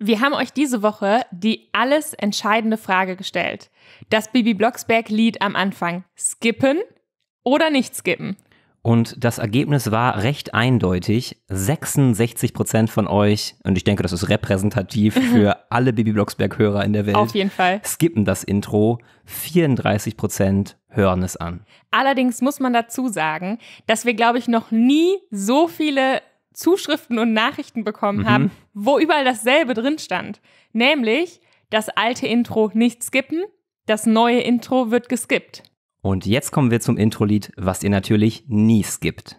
Wir haben euch diese Woche die alles entscheidende Frage gestellt. Das Bibi Blocksberg-Lied am Anfang. Skippen oder nicht skippen? Und das Ergebnis war recht eindeutig. 66 Prozent von euch, und ich denke, das ist repräsentativ für alle Bibi Blocksberg-Hörer in der Welt. Auf jeden Fall. Skippen das Intro. 34 Prozent hören es an. Allerdings muss man dazu sagen, dass wir, glaube ich, noch nie so viele Zuschriften und Nachrichten bekommen mhm. habe, wo überall dasselbe drin stand. Nämlich das alte Intro nicht skippen, das neue Intro wird geskippt. Und jetzt kommen wir zum Intro-Lied, was ihr natürlich nie skippt.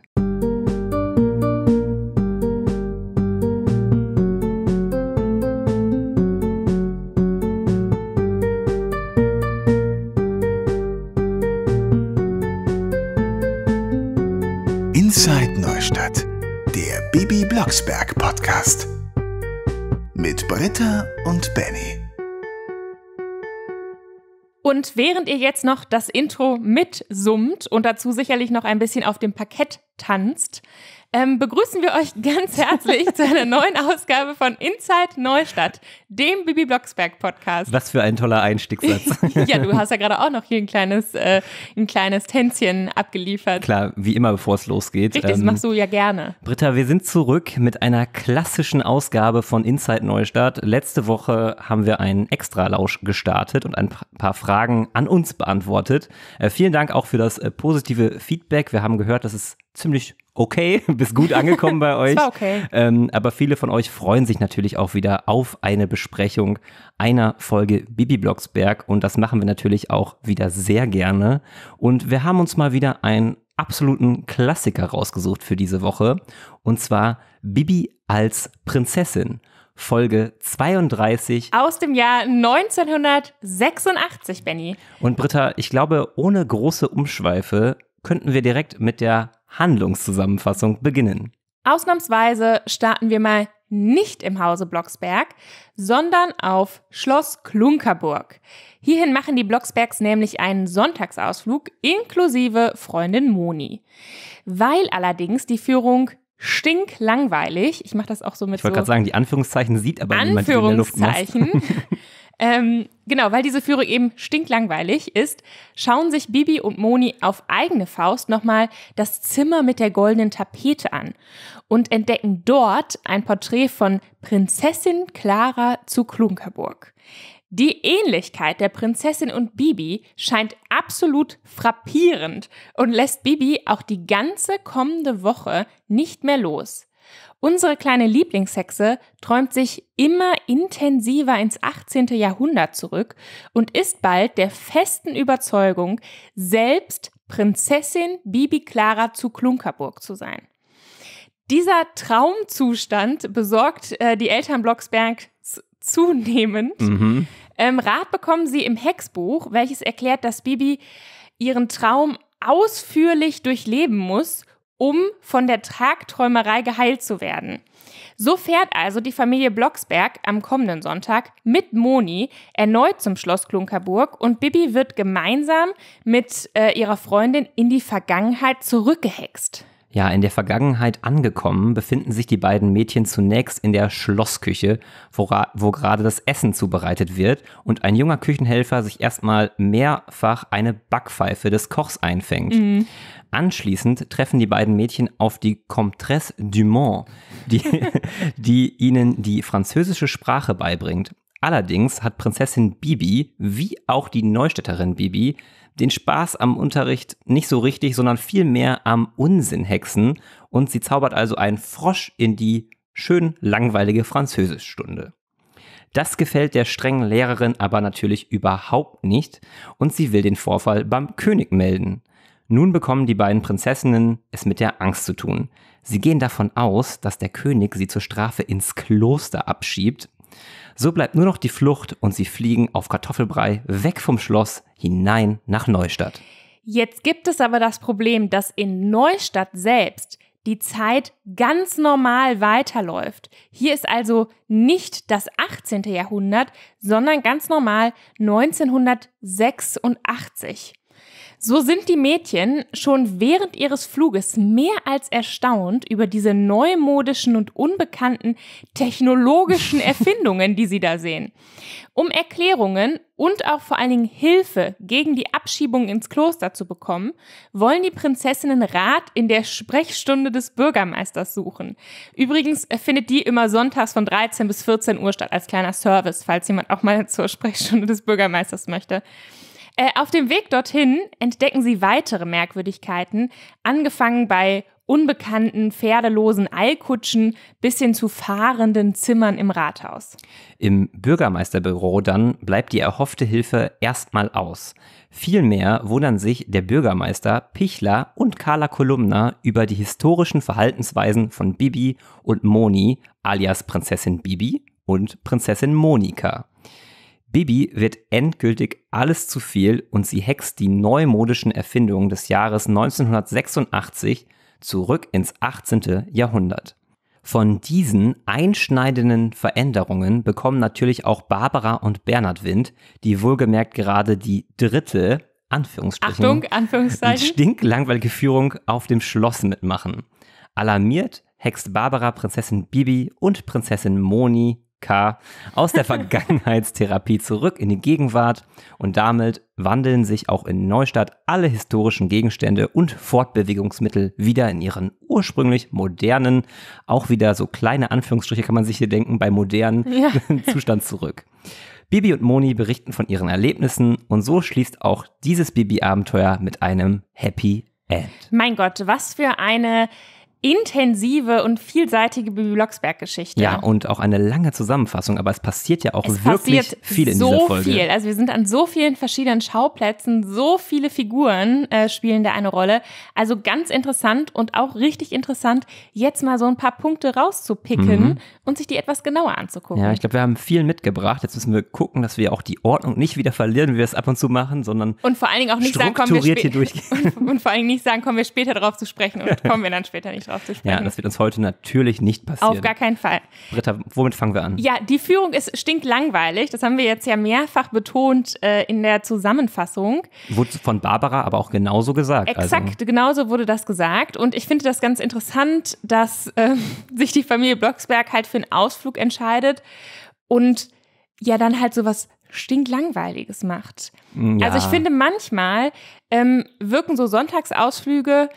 Inside Neustadt der Bibi Blocksberg Podcast. Mit Britta und Benny. Und während ihr jetzt noch das Intro mitsummt und dazu sicherlich noch ein bisschen auf dem Parkett tanzt, ähm, begrüßen wir euch ganz herzlich zu einer neuen Ausgabe von Inside Neustadt, dem Bibi Blocksberg Podcast. Was für ein toller Einstiegssatz. ja, du hast ja gerade auch noch hier ein kleines, äh, ein kleines Tänzchen abgeliefert. Klar, wie immer, bevor es losgeht. Richtig, ähm, das machst du ja gerne. Britta, wir sind zurück mit einer klassischen Ausgabe von Inside Neustadt. Letzte Woche haben wir einen Extra-Lausch gestartet und ein paar Fragen an uns beantwortet. Äh, vielen Dank auch für das äh, positive Feedback. Wir haben gehört, dass es ziemlich okay, bis gut angekommen bei euch. war okay. Ähm, aber viele von euch freuen sich natürlich auch wieder auf eine Besprechung einer Folge Bibi Blocksberg und das machen wir natürlich auch wieder sehr gerne. Und wir haben uns mal wieder einen absoluten Klassiker rausgesucht für diese Woche und zwar Bibi als Prinzessin. Folge 32. Aus dem Jahr 1986, Benny. Und Britta, ich glaube, ohne große Umschweife könnten wir direkt mit der Handlungszusammenfassung beginnen. Ausnahmsweise starten wir mal nicht im Hause Blocksberg, sondern auf Schloss Klunkerburg. Hierhin machen die Blocksbergs nämlich einen Sonntagsausflug inklusive Freundin Moni. Weil allerdings die Führung stinklangweilig, ich mache das auch so mit Ich wollte so gerade sagen, die Anführungszeichen sieht aber niemand in der Luft. Ähm, genau, weil diese Führung eben stinklangweilig ist, schauen sich Bibi und Moni auf eigene Faust nochmal das Zimmer mit der goldenen Tapete an und entdecken dort ein Porträt von Prinzessin Clara zu Klunkerburg. Die Ähnlichkeit der Prinzessin und Bibi scheint absolut frappierend und lässt Bibi auch die ganze kommende Woche nicht mehr los. Unsere kleine Lieblingshexe träumt sich immer intensiver ins 18. Jahrhundert zurück und ist bald der festen Überzeugung, selbst Prinzessin Bibi Clara zu Klunkerburg zu sein. Dieser Traumzustand besorgt äh, die Eltern Blocksberg zunehmend. Mhm. Ähm, Rat bekommen sie im Hexbuch, welches erklärt, dass Bibi ihren Traum ausführlich durchleben muss um von der Tagträumerei geheilt zu werden. So fährt also die Familie Blocksberg am kommenden Sonntag mit Moni erneut zum Schloss Klunkerburg und Bibi wird gemeinsam mit äh, ihrer Freundin in die Vergangenheit zurückgehext. Ja, in der Vergangenheit angekommen, befinden sich die beiden Mädchen zunächst in der Schlossküche, wo, wo, gerade das Essen zubereitet wird und ein junger Küchenhelfer sich erstmal mehrfach eine Backpfeife des Kochs einfängt. Mhm. Anschließend treffen die beiden Mädchen auf die Comtresse Dumont, die, die ihnen die französische Sprache beibringt. Allerdings hat Prinzessin Bibi, wie auch die Neustädterin Bibi, den Spaß am Unterricht nicht so richtig, sondern vielmehr am Unsinn hexen und sie zaubert also einen Frosch in die schön langweilige Französischstunde. Das gefällt der strengen Lehrerin aber natürlich überhaupt nicht und sie will den Vorfall beim König melden. Nun bekommen die beiden Prinzessinnen es mit der Angst zu tun. Sie gehen davon aus, dass der König sie zur Strafe ins Kloster abschiebt. So bleibt nur noch die Flucht und sie fliegen auf Kartoffelbrei weg vom Schloss hinein nach Neustadt. Jetzt gibt es aber das Problem, dass in Neustadt selbst die Zeit ganz normal weiterläuft. Hier ist also nicht das 18. Jahrhundert, sondern ganz normal 1986. So sind die Mädchen schon während ihres Fluges mehr als erstaunt über diese neumodischen und unbekannten technologischen Erfindungen, die sie da sehen. Um Erklärungen und auch vor allen Dingen Hilfe gegen die Abschiebung ins Kloster zu bekommen, wollen die Prinzessinnen Rat in der Sprechstunde des Bürgermeisters suchen. Übrigens findet die immer sonntags von 13 bis 14 Uhr statt als kleiner Service, falls jemand auch mal zur Sprechstunde des Bürgermeisters möchte. Äh, auf dem Weg dorthin entdecken sie weitere Merkwürdigkeiten, angefangen bei unbekannten, pferdelosen Eilkutschen bis hin zu fahrenden Zimmern im Rathaus. Im Bürgermeisterbüro dann bleibt die erhoffte Hilfe erstmal aus. Vielmehr wundern sich der Bürgermeister, Pichler und Carla Kolumna über die historischen Verhaltensweisen von Bibi und Moni alias Prinzessin Bibi und Prinzessin Monika. Bibi wird endgültig alles zu viel und sie hext die neumodischen Erfindungen des Jahres 1986 zurück ins 18. Jahrhundert. Von diesen einschneidenden Veränderungen bekommen natürlich auch Barbara und Bernhard Wind, die wohlgemerkt gerade die dritte, Anführungsstrichen, Achtung, stinklangweilige Führung auf dem Schloss mitmachen. Alarmiert hext Barbara Prinzessin Bibi und Prinzessin Moni K aus der Vergangenheitstherapie zurück in die Gegenwart und damit wandeln sich auch in Neustadt alle historischen Gegenstände und Fortbewegungsmittel wieder in ihren ursprünglich modernen, auch wieder so kleine Anführungsstriche kann man sich hier denken, bei modernen ja. Zustand zurück. Bibi und Moni berichten von ihren Erlebnissen und so schließt auch dieses Bibi-Abenteuer mit einem Happy End. Mein Gott, was für eine intensive und vielseitige Bibi Blocksberg-Geschichte. Ja, und auch eine lange Zusammenfassung, aber es passiert ja auch es wirklich viel in so dieser Folge. Viel. Also wir sind an so vielen verschiedenen Schauplätzen, so viele Figuren äh, spielen da eine Rolle. Also ganz interessant und auch richtig interessant, jetzt mal so ein paar Punkte rauszupicken mhm. und sich die etwas genauer anzugucken. Ja, ich glaube, wir haben viel mitgebracht. Jetzt müssen wir gucken, dass wir auch die Ordnung nicht wieder verlieren, wie wir es ab und zu machen, sondern und vor allen Dingen auch nicht sagen, kommen wir hier durchgehen. Und, und vor allen Dingen nicht sagen, kommen wir später darauf zu sprechen und kommen wir dann später nicht drauf zu sprechen. Ja, das wird uns heute natürlich nicht passieren. Auf gar keinen Fall. Britta, womit fangen wir an? Ja, die Führung ist stinklangweilig. Das haben wir jetzt ja mehrfach betont äh, in der Zusammenfassung. Wurde von Barbara aber auch genauso gesagt. Also. Exakt, also. genauso wurde das gesagt. Und ich finde das ganz interessant, dass äh, sich die Familie Blocksberg halt für einen Ausflug entscheidet und ja dann halt sowas stinklangweiliges macht. Mm, ja. Also ich finde manchmal ähm, wirken so Sonntagsausflüge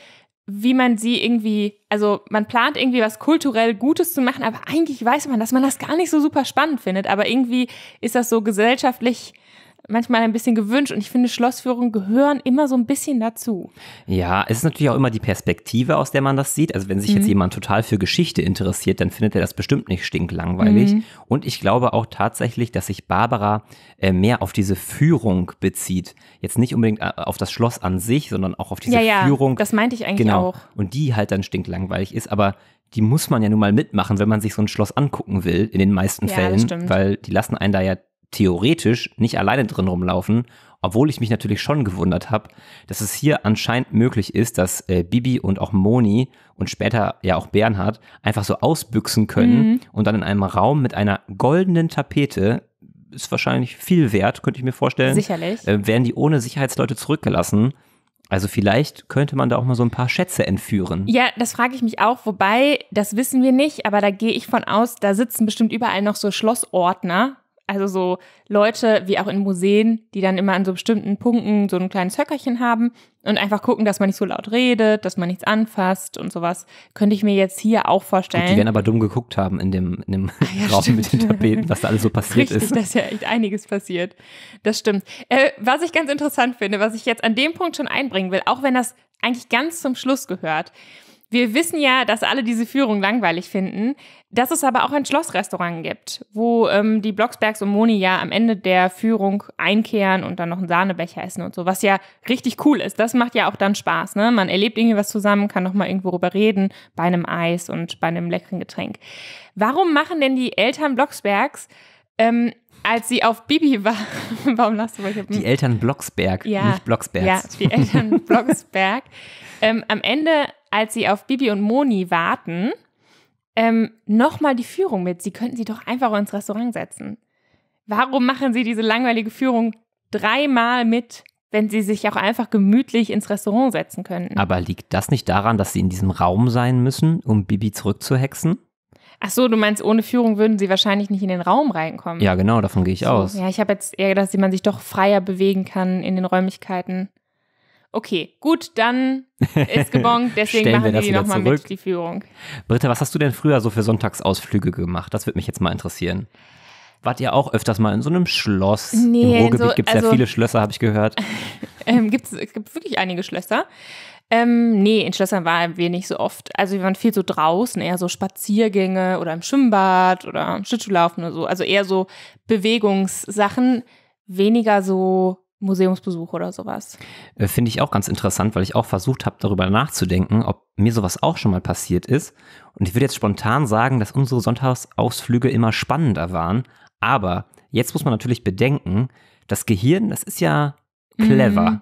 wie man sie irgendwie, also man plant irgendwie was kulturell Gutes zu machen, aber eigentlich weiß man, dass man das gar nicht so super spannend findet. Aber irgendwie ist das so gesellschaftlich manchmal ein bisschen gewünscht und ich finde, Schlossführungen gehören immer so ein bisschen dazu. Ja, es ist natürlich auch immer die Perspektive, aus der man das sieht. Also wenn sich mhm. jetzt jemand total für Geschichte interessiert, dann findet er das bestimmt nicht stinklangweilig. Mhm. Und ich glaube auch tatsächlich, dass sich Barbara äh, mehr auf diese Führung bezieht. Jetzt nicht unbedingt äh, auf das Schloss an sich, sondern auch auf diese ja, ja, Führung. Das meinte ich eigentlich genau. auch. Und die halt dann stinklangweilig ist, aber die muss man ja nun mal mitmachen, wenn man sich so ein Schloss angucken will, in den meisten ja, Fällen, weil die lassen einen da ja theoretisch nicht alleine drin rumlaufen, obwohl ich mich natürlich schon gewundert habe, dass es hier anscheinend möglich ist, dass äh, Bibi und auch Moni und später ja auch Bernhard einfach so ausbüchsen können mhm. und dann in einem Raum mit einer goldenen Tapete ist wahrscheinlich viel wert, könnte ich mir vorstellen. Sicherlich. Äh, werden die ohne Sicherheitsleute zurückgelassen. Also vielleicht könnte man da auch mal so ein paar Schätze entführen. Ja, das frage ich mich auch, wobei, das wissen wir nicht, aber da gehe ich von aus, da sitzen bestimmt überall noch so Schlossordner also so Leute, wie auch in Museen, die dann immer an so bestimmten Punkten so ein kleines Höckerchen haben und einfach gucken, dass man nicht so laut redet, dass man nichts anfasst und sowas. Könnte ich mir jetzt hier auch vorstellen. Gut, die werden aber dumm geguckt haben in dem, in dem ah, ja, Raum stimmt. mit den Tapeten, was da alles so passiert Richtig, ist. Das ist ja echt einiges passiert. Das stimmt. Äh, was ich ganz interessant finde, was ich jetzt an dem Punkt schon einbringen will, auch wenn das eigentlich ganz zum Schluss gehört, wir wissen ja, dass alle diese Führung langweilig finden, dass es aber auch ein Schlossrestaurant gibt, wo ähm, die Blocksbergs und Moni ja am Ende der Führung einkehren und dann noch einen Sahnebecher essen und so, was ja richtig cool ist. Das macht ja auch dann Spaß, ne? Man erlebt irgendwie was zusammen, kann nochmal irgendwo rüber reden, bei einem Eis und bei einem leckeren Getränk. Warum machen denn die Eltern Blocksbergs ähm, als sie auf Bibi war, warum lachst du? Weil die Eltern Blocksberg, ja, nicht Blocksbergs. Ja, die Eltern Blocksberg. ähm, am Ende als sie auf Bibi und Moni warten, ähm, nochmal die Führung mit. Sie könnten sie doch einfach ins Restaurant setzen. Warum machen sie diese langweilige Führung dreimal mit, wenn sie sich auch einfach gemütlich ins Restaurant setzen könnten? Aber liegt das nicht daran, dass sie in diesem Raum sein müssen, um Bibi zurückzuhexen? Ach so, du meinst, ohne Führung würden sie wahrscheinlich nicht in den Raum reinkommen. Ja, genau, davon gehe ich so, aus. Ja, ich habe jetzt eher gedacht, dass man sich doch freier bewegen kann in den Räumlichkeiten. Okay, gut, dann ist gebongt, deswegen machen wir die nochmal mit, die Führung. Britta, was hast du denn früher so für Sonntagsausflüge gemacht? Das würde mich jetzt mal interessieren. Wart ihr auch öfters mal in so einem Schloss? Nee, Im Ruhrgebiet so, gibt es also, ja viele Schlösser, habe ich gehört. ähm, gibt's, es gibt wirklich einige Schlösser. Ähm, nee, in Schlössern waren wir nicht so oft. Also wir waren viel so draußen, eher so Spaziergänge oder im Schwimmbad oder Schlittschuhlaufen oder so. Also eher so Bewegungssachen, weniger so Museumsbesuch oder sowas. Äh, finde ich auch ganz interessant, weil ich auch versucht habe, darüber nachzudenken, ob mir sowas auch schon mal passiert ist. Und ich würde jetzt spontan sagen, dass unsere Sonntagsausflüge immer spannender waren. Aber jetzt muss man natürlich bedenken, das Gehirn, das ist ja clever. Mhm.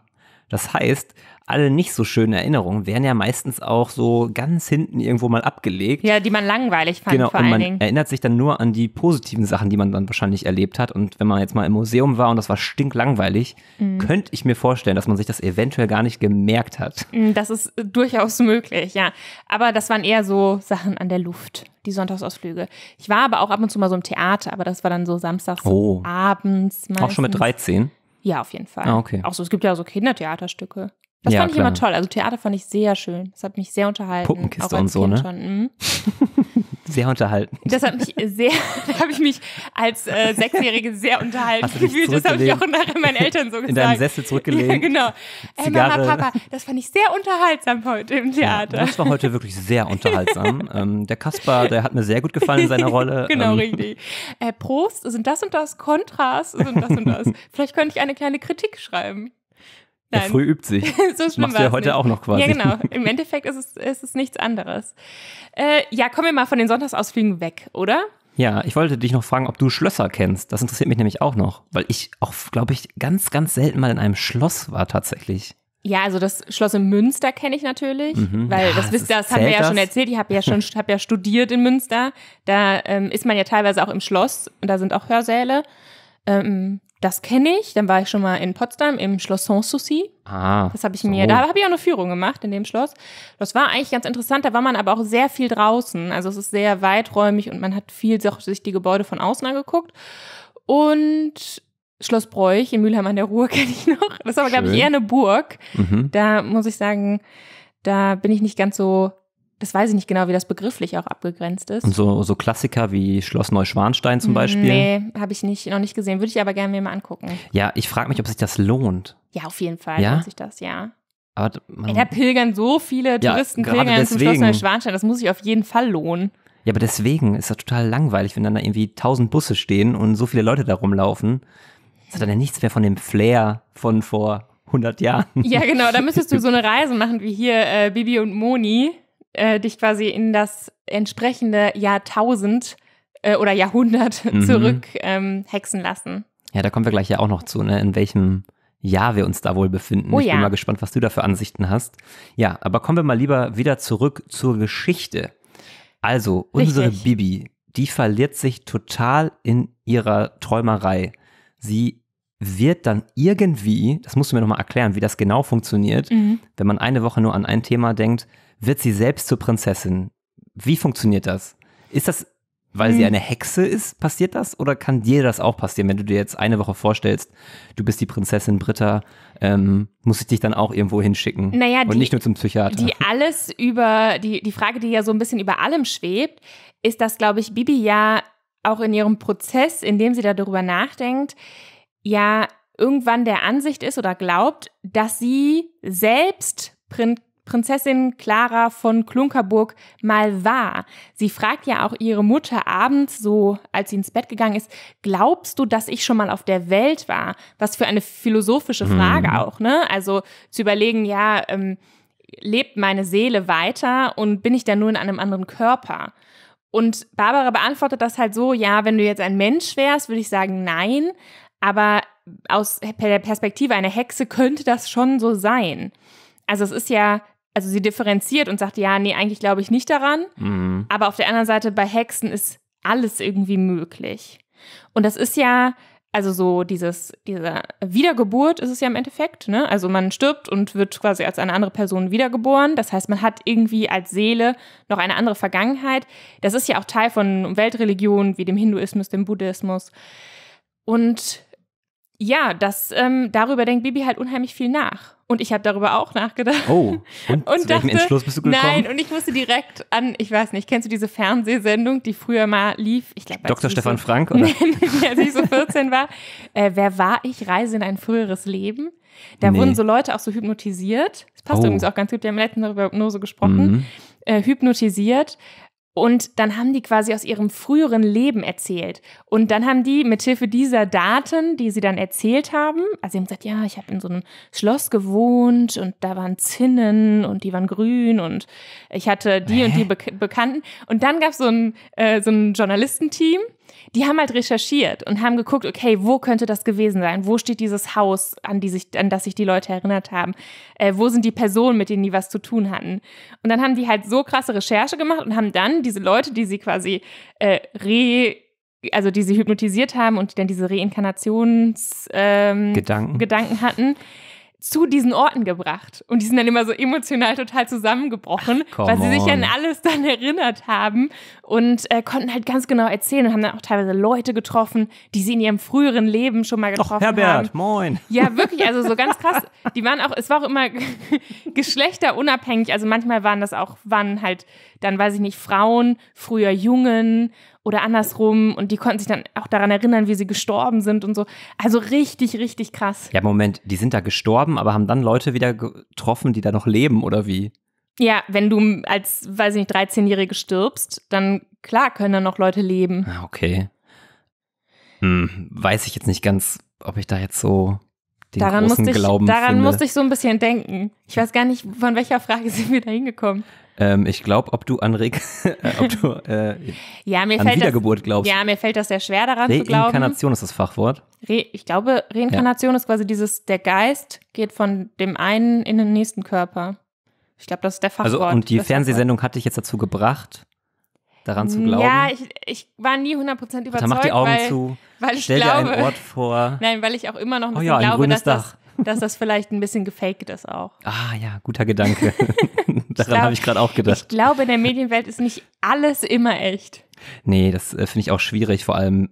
Das heißt, alle nicht so schönen Erinnerungen werden ja meistens auch so ganz hinten irgendwo mal abgelegt. Ja, die man langweilig fand genau, vor und man erinnert sich dann nur an die positiven Sachen, die man dann wahrscheinlich erlebt hat. Und wenn man jetzt mal im Museum war und das war stinklangweilig, mhm. könnte ich mir vorstellen, dass man sich das eventuell gar nicht gemerkt hat. Mhm, das ist äh, durchaus möglich, ja. Aber das waren eher so Sachen an der Luft, die Sonntagsausflüge. Ich war aber auch ab und zu mal so im Theater, aber das war dann so samstags oh. abends. Meistens. Auch schon mit 13? Ja, auf jeden Fall. Ah, okay. Auch so, es gibt ja so Kindertheaterstücke. Das ja, fand ich klar. immer toll. Also Theater fand ich sehr schön. Das hat mich sehr unterhalten. Puppenkiste und so, ne? Schon. Mhm. Sehr unterhalten. Das hat mich sehr, da habe ich mich als äh, Sechsjährige sehr unterhalten gefühlt. Das habe ich auch nachher meinen Eltern so gesagt. In deinem Sessel zurückgelegt. Ja, genau. Ey, äh, Mama, Papa, das fand ich sehr unterhaltsam heute im Theater. Ja, das war heute wirklich sehr unterhaltsam. ähm, der Kaspar, der hat mir sehr gut gefallen in seiner Rolle. genau, ähm. richtig. Äh, Prost, sind das und das, Kontras, sind das und das. Vielleicht könnte ich eine kleine Kritik schreiben. Nein. Ja, früh übt sich. so das machst du ja heute nicht. auch noch quasi. Ja, genau. Im Endeffekt ist es, ist es nichts anderes. Äh, ja, kommen wir mal von den Sonntagsausflügen weg, oder? Ja, ich wollte dich noch fragen, ob du Schlösser kennst. Das interessiert mich nämlich auch noch, weil ich auch, glaube ich, ganz, ganz selten mal in einem Schloss war tatsächlich. Ja, also das Schloss in Münster kenne ich natürlich, mhm. weil ja, das, das, das haben wir ja das? schon erzählt. Ich habe ja schon hab ja studiert in Münster. Da ähm, ist man ja teilweise auch im Schloss und da sind auch Hörsäle. Ähm, das kenne ich. Dann war ich schon mal in Potsdam im Schloss Sanssouci. Ah. Das habe ich so. mir, da habe ich auch eine Führung gemacht in dem Schloss. Das war eigentlich ganz interessant. Da war man aber auch sehr viel draußen. Also es ist sehr weiträumig und man hat viel sich die Gebäude von außen angeguckt. Und Schloss Bräuch in Mülheim an der Ruhr kenne ich noch. Das ist aber, glaube ich, eher eine Burg. Mhm. Da muss ich sagen, da bin ich nicht ganz so das weiß ich nicht genau, wie das begrifflich auch abgegrenzt ist. Und so, so Klassiker wie Schloss Neuschwanstein zum hm, Beispiel? Nee, habe ich nicht, noch nicht gesehen. Würde ich aber gerne mir mal angucken. Ja, ich frage mich, ob sich das lohnt. Ja, auf jeden Fall ja? lohnt sich das, ja. Aber man, Ey, da pilgern so viele Touristen, ja, pilgern zum Schloss Neuschwanstein. Das muss sich auf jeden Fall lohnen. Ja, aber deswegen ist das total langweilig, wenn dann da irgendwie tausend Busse stehen und so viele Leute da rumlaufen. Das hat dann ja nichts mehr von dem Flair von vor 100 Jahren. Ja, genau. Da müsstest du so eine Reise machen wie hier äh, Bibi und Moni äh, dich quasi in das entsprechende Jahrtausend äh, oder Jahrhundert mhm. zurück ähm, hexen lassen. Ja, da kommen wir gleich ja auch noch zu, ne? in welchem Jahr wir uns da wohl befinden. Oh, ich bin mal gespannt, was du da für Ansichten hast. Ja, aber kommen wir mal lieber wieder zurück zur Geschichte. Also, unsere Richtig. Bibi, die verliert sich total in ihrer Träumerei. Sie wird dann irgendwie, das musst du mir nochmal erklären, wie das genau funktioniert, mhm. wenn man eine Woche nur an ein Thema denkt, wird sie selbst zur Prinzessin. Wie funktioniert das? Ist das, weil hm. sie eine Hexe ist, passiert das? Oder kann dir das auch passieren, wenn du dir jetzt eine Woche vorstellst, du bist die Prinzessin Britta, ähm, muss ich dich dann auch irgendwo hinschicken? Naja, und die, nicht nur zum Psychiater. Die alles über, die, die Frage, die ja so ein bisschen über allem schwebt, ist, dass, glaube ich, Bibi ja auch in ihrem Prozess, in dem sie da darüber nachdenkt, ja irgendwann der Ansicht ist oder glaubt, dass sie selbst Prin Prinzessin Clara von Klunkerburg mal war. Sie fragt ja auch ihre Mutter abends, so als sie ins Bett gegangen ist, glaubst du, dass ich schon mal auf der Welt war? Was für eine philosophische mhm. Frage mhm. auch, ne? Also zu überlegen, ja, ähm, lebt meine Seele weiter und bin ich da nur in einem anderen Körper? Und Barbara beantwortet das halt so, ja, wenn du jetzt ein Mensch wärst, würde ich sagen, nein. Aber aus der Perspektive einer Hexe könnte das schon so sein. Also es ist ja also sie differenziert und sagt, ja, nee, eigentlich glaube ich nicht daran. Mhm. Aber auf der anderen Seite, bei Hexen ist alles irgendwie möglich. Und das ist ja, also so dieses, dieser Wiedergeburt ist es ja im Endeffekt, ne? Also man stirbt und wird quasi als eine andere Person wiedergeboren. Das heißt, man hat irgendwie als Seele noch eine andere Vergangenheit. Das ist ja auch Teil von Weltreligionen wie dem Hinduismus, dem Buddhismus. Und ja, das, ähm, darüber denkt Bibi halt unheimlich viel nach. Und ich habe darüber auch nachgedacht. Oh, und, und zu dachte, Entschluss bist du gekommen? Nein, und ich musste direkt an, ich weiß nicht, kennst du diese Fernsehsendung, die früher mal lief? Ich glaub, Dr. Stefan so, Frank, oder? als ich so 14 war. Äh, wer war ich? Reise in ein früheres Leben. Da nee. wurden so Leute auch so hypnotisiert. Das passt oh. übrigens auch ganz gut. Wir haben letztens darüber Hypnose gesprochen. Mhm. Äh, hypnotisiert und dann haben die quasi aus ihrem früheren Leben erzählt. Und dann haben die mithilfe dieser Daten, die sie dann erzählt haben, also sie haben gesagt, ja, ich habe in so einem Schloss gewohnt und da waren Zinnen und die waren grün und ich hatte die Hä? und die Bekannten. Und dann gab so es äh, so ein Journalistenteam, die haben halt recherchiert und haben geguckt, okay, wo könnte das gewesen sein? Wo steht dieses Haus, an, die sich, an das sich die Leute erinnert haben? Äh, wo sind die Personen, mit denen die was zu tun hatten? Und dann haben die halt so krasse Recherche gemacht und haben dann diese Leute, die sie quasi äh, re also die sie hypnotisiert haben und dann diese Reinkarnationsgedanken ähm, Gedanken hatten, zu diesen Orten gebracht. Und die sind dann immer so emotional total zusammengebrochen, Ach, weil sie sich an alles dann erinnert haben und äh, konnten halt ganz genau erzählen und haben dann auch teilweise Leute getroffen, die sie in ihrem früheren Leben schon mal getroffen Och, Herbert, haben. moin. Ja, wirklich, also so ganz krass. Die waren auch, es war auch immer geschlechterunabhängig. Also manchmal waren das auch, waren halt dann, weiß ich nicht, Frauen, früher Jungen oder andersrum und die konnten sich dann auch daran erinnern, wie sie gestorben sind und so. Also richtig, richtig krass. Ja, Moment, die sind da gestorben, aber haben dann Leute wieder getroffen, die da noch leben oder wie? Ja, wenn du als, weiß ich nicht, 13-Jährige stirbst, dann klar können da noch Leute leben. Ah, okay. Hm, weiß ich jetzt nicht ganz, ob ich da jetzt so den daran großen musste ich, Glauben Daran finde. musste ich so ein bisschen denken. Ich weiß gar nicht, von welcher Frage sind wir da hingekommen. Ähm, ich glaube, ob du an Reg äh, ob du äh, ja, mir an fällt Wiedergeburt das, glaubst. Ja, mir fällt das sehr schwer daran zu glauben. Reinkarnation ist das Fachwort. Re ich glaube, Reinkarnation ja. ist quasi dieses, der Geist geht von dem einen in den nächsten Körper. Ich glaube, das ist der also, Fachwort. Also, und die Fernsehsendung hat dich jetzt dazu gebracht, daran zu glauben? Ja, ich, ich war nie 100% überzeugt. Dann mach die Augen weil, zu, weil stell glaube, dir einen Ort vor. Nein, weil ich auch immer noch ein oh ja, glaube, dass Dach. das dass das vielleicht ein bisschen gefaked ist auch. Ah ja, guter Gedanke. Daran habe ich gerade auch gedacht. Ich glaube, in der Medienwelt ist nicht alles immer echt. Nee, das äh, finde ich auch schwierig, vor allem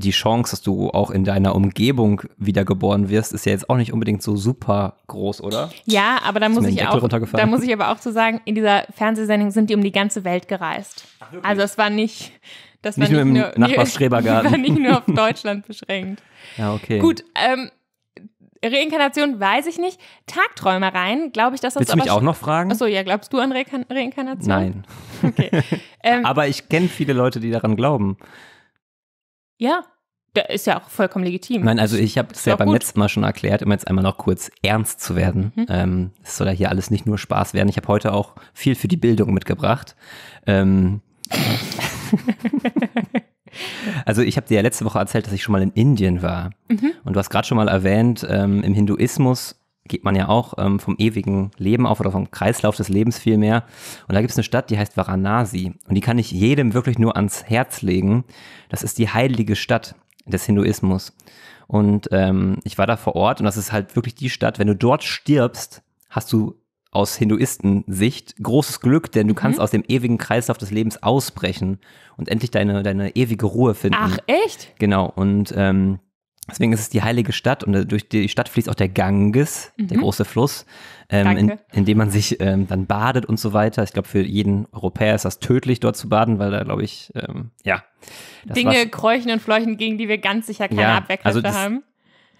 die Chance, dass du auch in deiner Umgebung wiedergeboren wirst, ist ja jetzt auch nicht unbedingt so super groß, oder? Ja, aber da muss ich auch, da muss ich aber auch zu so sagen, in dieser Fernsehsendung sind die um die ganze Welt gereist. Ach, also es war nicht, das nicht war nur im nur, nur, war nicht nur auf Deutschland beschränkt. Ja, okay. Gut, ähm, Reinkarnation weiß ich nicht. Tagträumereien, glaube ich, dass das. Willst du mich auch noch fragen? Achso, ja, glaubst du an Reinkarn Reinkarnation? Nein. Okay. Ähm, aber ich kenne viele Leute, die daran glauben. Ja, ist ja auch vollkommen legitim. Nein, also ich habe es ja beim gut. letzten Mal schon erklärt, um jetzt einmal noch kurz ernst zu werden. Mhm. Ähm, es soll ja hier alles nicht nur Spaß werden. Ich habe heute auch viel für die Bildung mitgebracht. Ähm, Also ich habe dir ja letzte Woche erzählt, dass ich schon mal in Indien war. Mhm. Und du hast gerade schon mal erwähnt, ähm, im Hinduismus geht man ja auch ähm, vom ewigen Leben auf oder vom Kreislauf des Lebens vielmehr. Und da gibt es eine Stadt, die heißt Varanasi. Und die kann ich jedem wirklich nur ans Herz legen. Das ist die heilige Stadt des Hinduismus. Und ähm, ich war da vor Ort und das ist halt wirklich die Stadt, wenn du dort stirbst, hast du aus Hinduistensicht großes Glück, denn du mhm. kannst aus dem ewigen Kreislauf des Lebens ausbrechen und endlich deine, deine ewige Ruhe finden. Ach, echt? Genau. Und ähm, deswegen ist es die heilige Stadt und äh, durch die Stadt fließt auch der Ganges, mhm. der große Fluss, ähm, in, in, dem man sich ähm, dann badet und so weiter. Ich glaube, für jeden Europäer ist das tödlich, dort zu baden, weil da, glaube ich, ähm, ja. Dinge kräuchen und fleuchen, gegen die wir ganz sicher keine ja, Abwehrkräfte also haben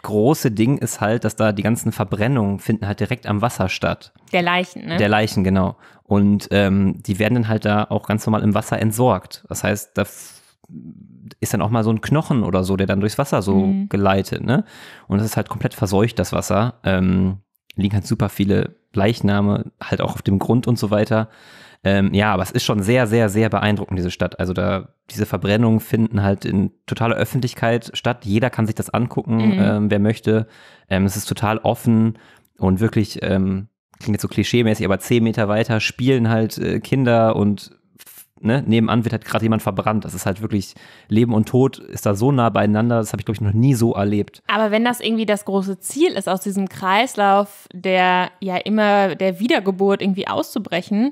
große Ding ist halt, dass da die ganzen Verbrennungen finden halt direkt am Wasser statt. Der Leichen, ne? Der Leichen, genau. Und ähm, die werden dann halt da auch ganz normal im Wasser entsorgt. Das heißt, da ist dann auch mal so ein Knochen oder so, der dann durchs Wasser so mhm. geleitet, ne? Und das ist halt komplett verseucht, das Wasser. Ähm, liegen halt super viele Leichname, halt auch auf dem Grund und so weiter. Ähm, ja, aber es ist schon sehr, sehr, sehr beeindruckend, diese Stadt. Also da, diese Verbrennungen finden halt in totaler Öffentlichkeit statt. Jeder kann sich das angucken, mhm. ähm, wer möchte. Ähm, es ist total offen und wirklich, ähm, klingt jetzt so klischeemäßig, aber zehn Meter weiter spielen halt äh, Kinder und Ne? nebenan wird halt gerade jemand verbrannt. Das ist halt wirklich Leben und Tod ist da so nah beieinander. Das habe ich, glaube ich, noch nie so erlebt. Aber wenn das irgendwie das große Ziel ist, aus diesem Kreislauf der ja immer der Wiedergeburt irgendwie auszubrechen,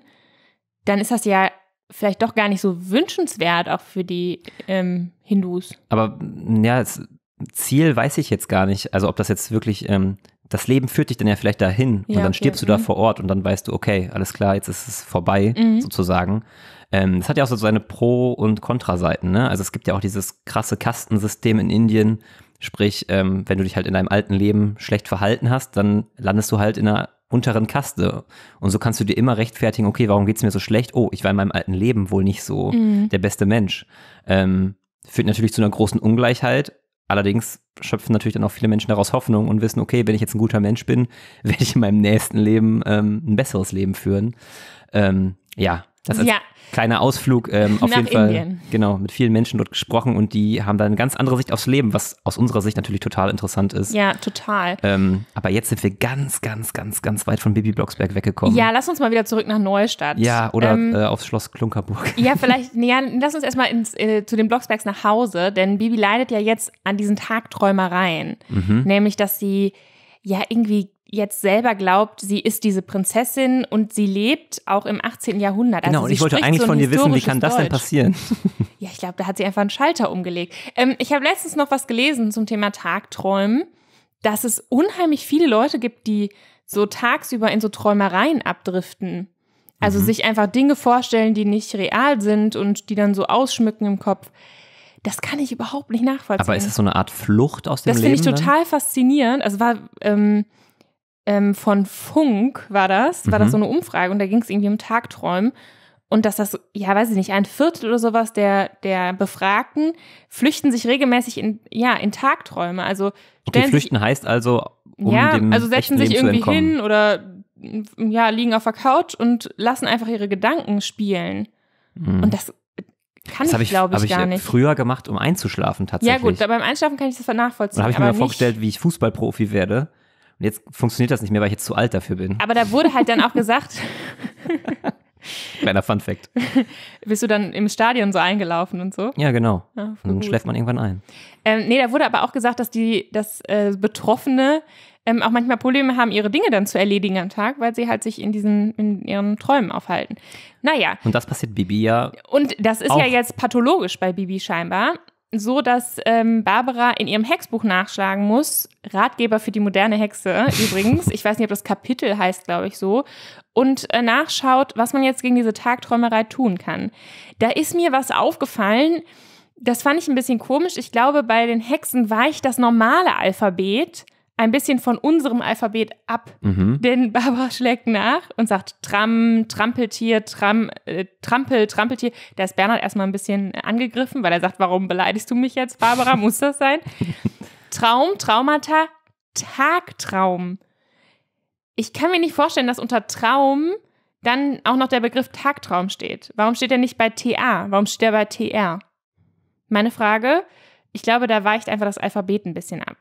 dann ist das ja vielleicht doch gar nicht so wünschenswert, auch für die ähm, Hindus. Aber hm, ja, das Ziel weiß ich jetzt gar nicht. Also ob das jetzt wirklich, ähm, das Leben führt dich dann ja vielleicht dahin ja, und dann okay. stirbst du da mhm. vor Ort und dann weißt du, okay, alles klar, jetzt ist es vorbei, mhm. sozusagen. Ähm, das hat ja auch so seine Pro- und Kontraseiten, ne? Also es gibt ja auch dieses krasse Kastensystem in Indien. Sprich, ähm, wenn du dich halt in deinem alten Leben schlecht verhalten hast, dann landest du halt in einer unteren Kaste. Und so kannst du dir immer rechtfertigen, okay, warum geht es mir so schlecht? Oh, ich war in meinem alten Leben wohl nicht so mhm. der beste Mensch. Ähm, führt natürlich zu einer großen Ungleichheit. Allerdings schöpfen natürlich dann auch viele Menschen daraus Hoffnung und wissen, okay, wenn ich jetzt ein guter Mensch bin, werde ich in meinem nächsten Leben ähm, ein besseres Leben führen. Ähm, ja, das ist ja kleiner Ausflug ähm, auf Nach jeden Fall. Indien. Genau, mit vielen Menschen dort gesprochen und die haben da eine ganz andere Sicht aufs Leben, was aus unserer Sicht natürlich total interessant ist. Ja, total. Ähm, aber jetzt sind wir ganz, ganz, ganz, ganz weit von Bibi Blocksberg weggekommen. Ja, lass uns mal wieder zurück nach Neustadt. Ja, oder ähm, äh, aufs Schloss Klunkerburg. Ja, vielleicht, nee, ja, lass uns erstmal äh, zu den Blocksbergs nach Hause, denn Bibi leidet ja jetzt an diesen Tagträumereien. Mhm. Nämlich, dass sie ja irgendwie jetzt selber glaubt, sie ist diese Prinzessin und sie lebt auch im 18. Jahrhundert. Genau, also und ich wollte eigentlich so von dir wissen, wie kann das denn passieren? Ja, ich glaube, da hat sie einfach einen Schalter umgelegt. Ähm, ich habe letztens noch was gelesen zum Thema Tagträumen, dass es unheimlich viele Leute gibt, die so tagsüber in so Träumereien abdriften. Also mhm. sich einfach Dinge vorstellen, die nicht real sind und die dann so ausschmücken im Kopf. Das kann ich überhaupt nicht nachvollziehen. Aber ist das so eine Art Flucht aus dem das Leben? Das finde ich total dann? faszinierend. Also war ähm, ähm, von Funk war das, war mhm. das so eine Umfrage und da ging es irgendwie um Tagträumen und dass das, ja, weiß ich nicht, ein Viertel oder sowas der, der Befragten flüchten sich regelmäßig in, ja, in Tagträume. Also stellen okay, flüchten sich, heißt also, um ja, dem also setzen sich Leben irgendwie hin oder mm, ja, liegen auf der Couch und lassen einfach ihre Gedanken spielen. Mhm. Und das kann das ich, glaube ich, ich, gar ich nicht. früher gemacht, um einzuschlafen tatsächlich. Ja gut, beim Einschlafen kann ich das nachvollziehen. Da habe ich mir vorgestellt, wie ich Fußballprofi werde und jetzt funktioniert das nicht mehr, weil ich jetzt zu alt dafür bin. Aber da wurde halt dann auch gesagt. Kleiner Fun Fact. Bist du dann im Stadion so eingelaufen und so? Ja, genau. Ja, ah, dann schläft man irgendwann ein. Ähm, nee, da wurde aber auch gesagt, dass die, dass äh, Betroffene ähm, auch manchmal Probleme haben, ihre Dinge dann zu erledigen am Tag, weil sie halt sich in diesen, in ihren Träumen aufhalten. Naja. Und das passiert Bibi ja. Und das ist auch. ja jetzt pathologisch bei Bibi scheinbar so, dass ähm, Barbara in ihrem Hexbuch nachschlagen muss. Ratgeber für die moderne Hexe übrigens. Ich weiß nicht, ob das Kapitel heißt, glaube ich so. Und äh, nachschaut, was man jetzt gegen diese Tagträumerei tun kann. Da ist mir was aufgefallen. Das fand ich ein bisschen komisch. Ich glaube, bei den Hexen weicht das normale Alphabet ein bisschen von unserem Alphabet ab. Mhm. Denn Barbara schlägt nach und sagt Tram, Trampeltier, Tram, äh, Trampel, Trampeltier. Da ist Bernhard erstmal ein bisschen angegriffen, weil er sagt, warum beleidigst du mich jetzt, Barbara? Muss das sein? Traum, Traumata, Tagtraum. Ich kann mir nicht vorstellen, dass unter Traum dann auch noch der Begriff Tagtraum steht. Warum steht er nicht bei TA? Warum steht er bei TR? Meine Frage, ich glaube, da weicht einfach das Alphabet ein bisschen ab.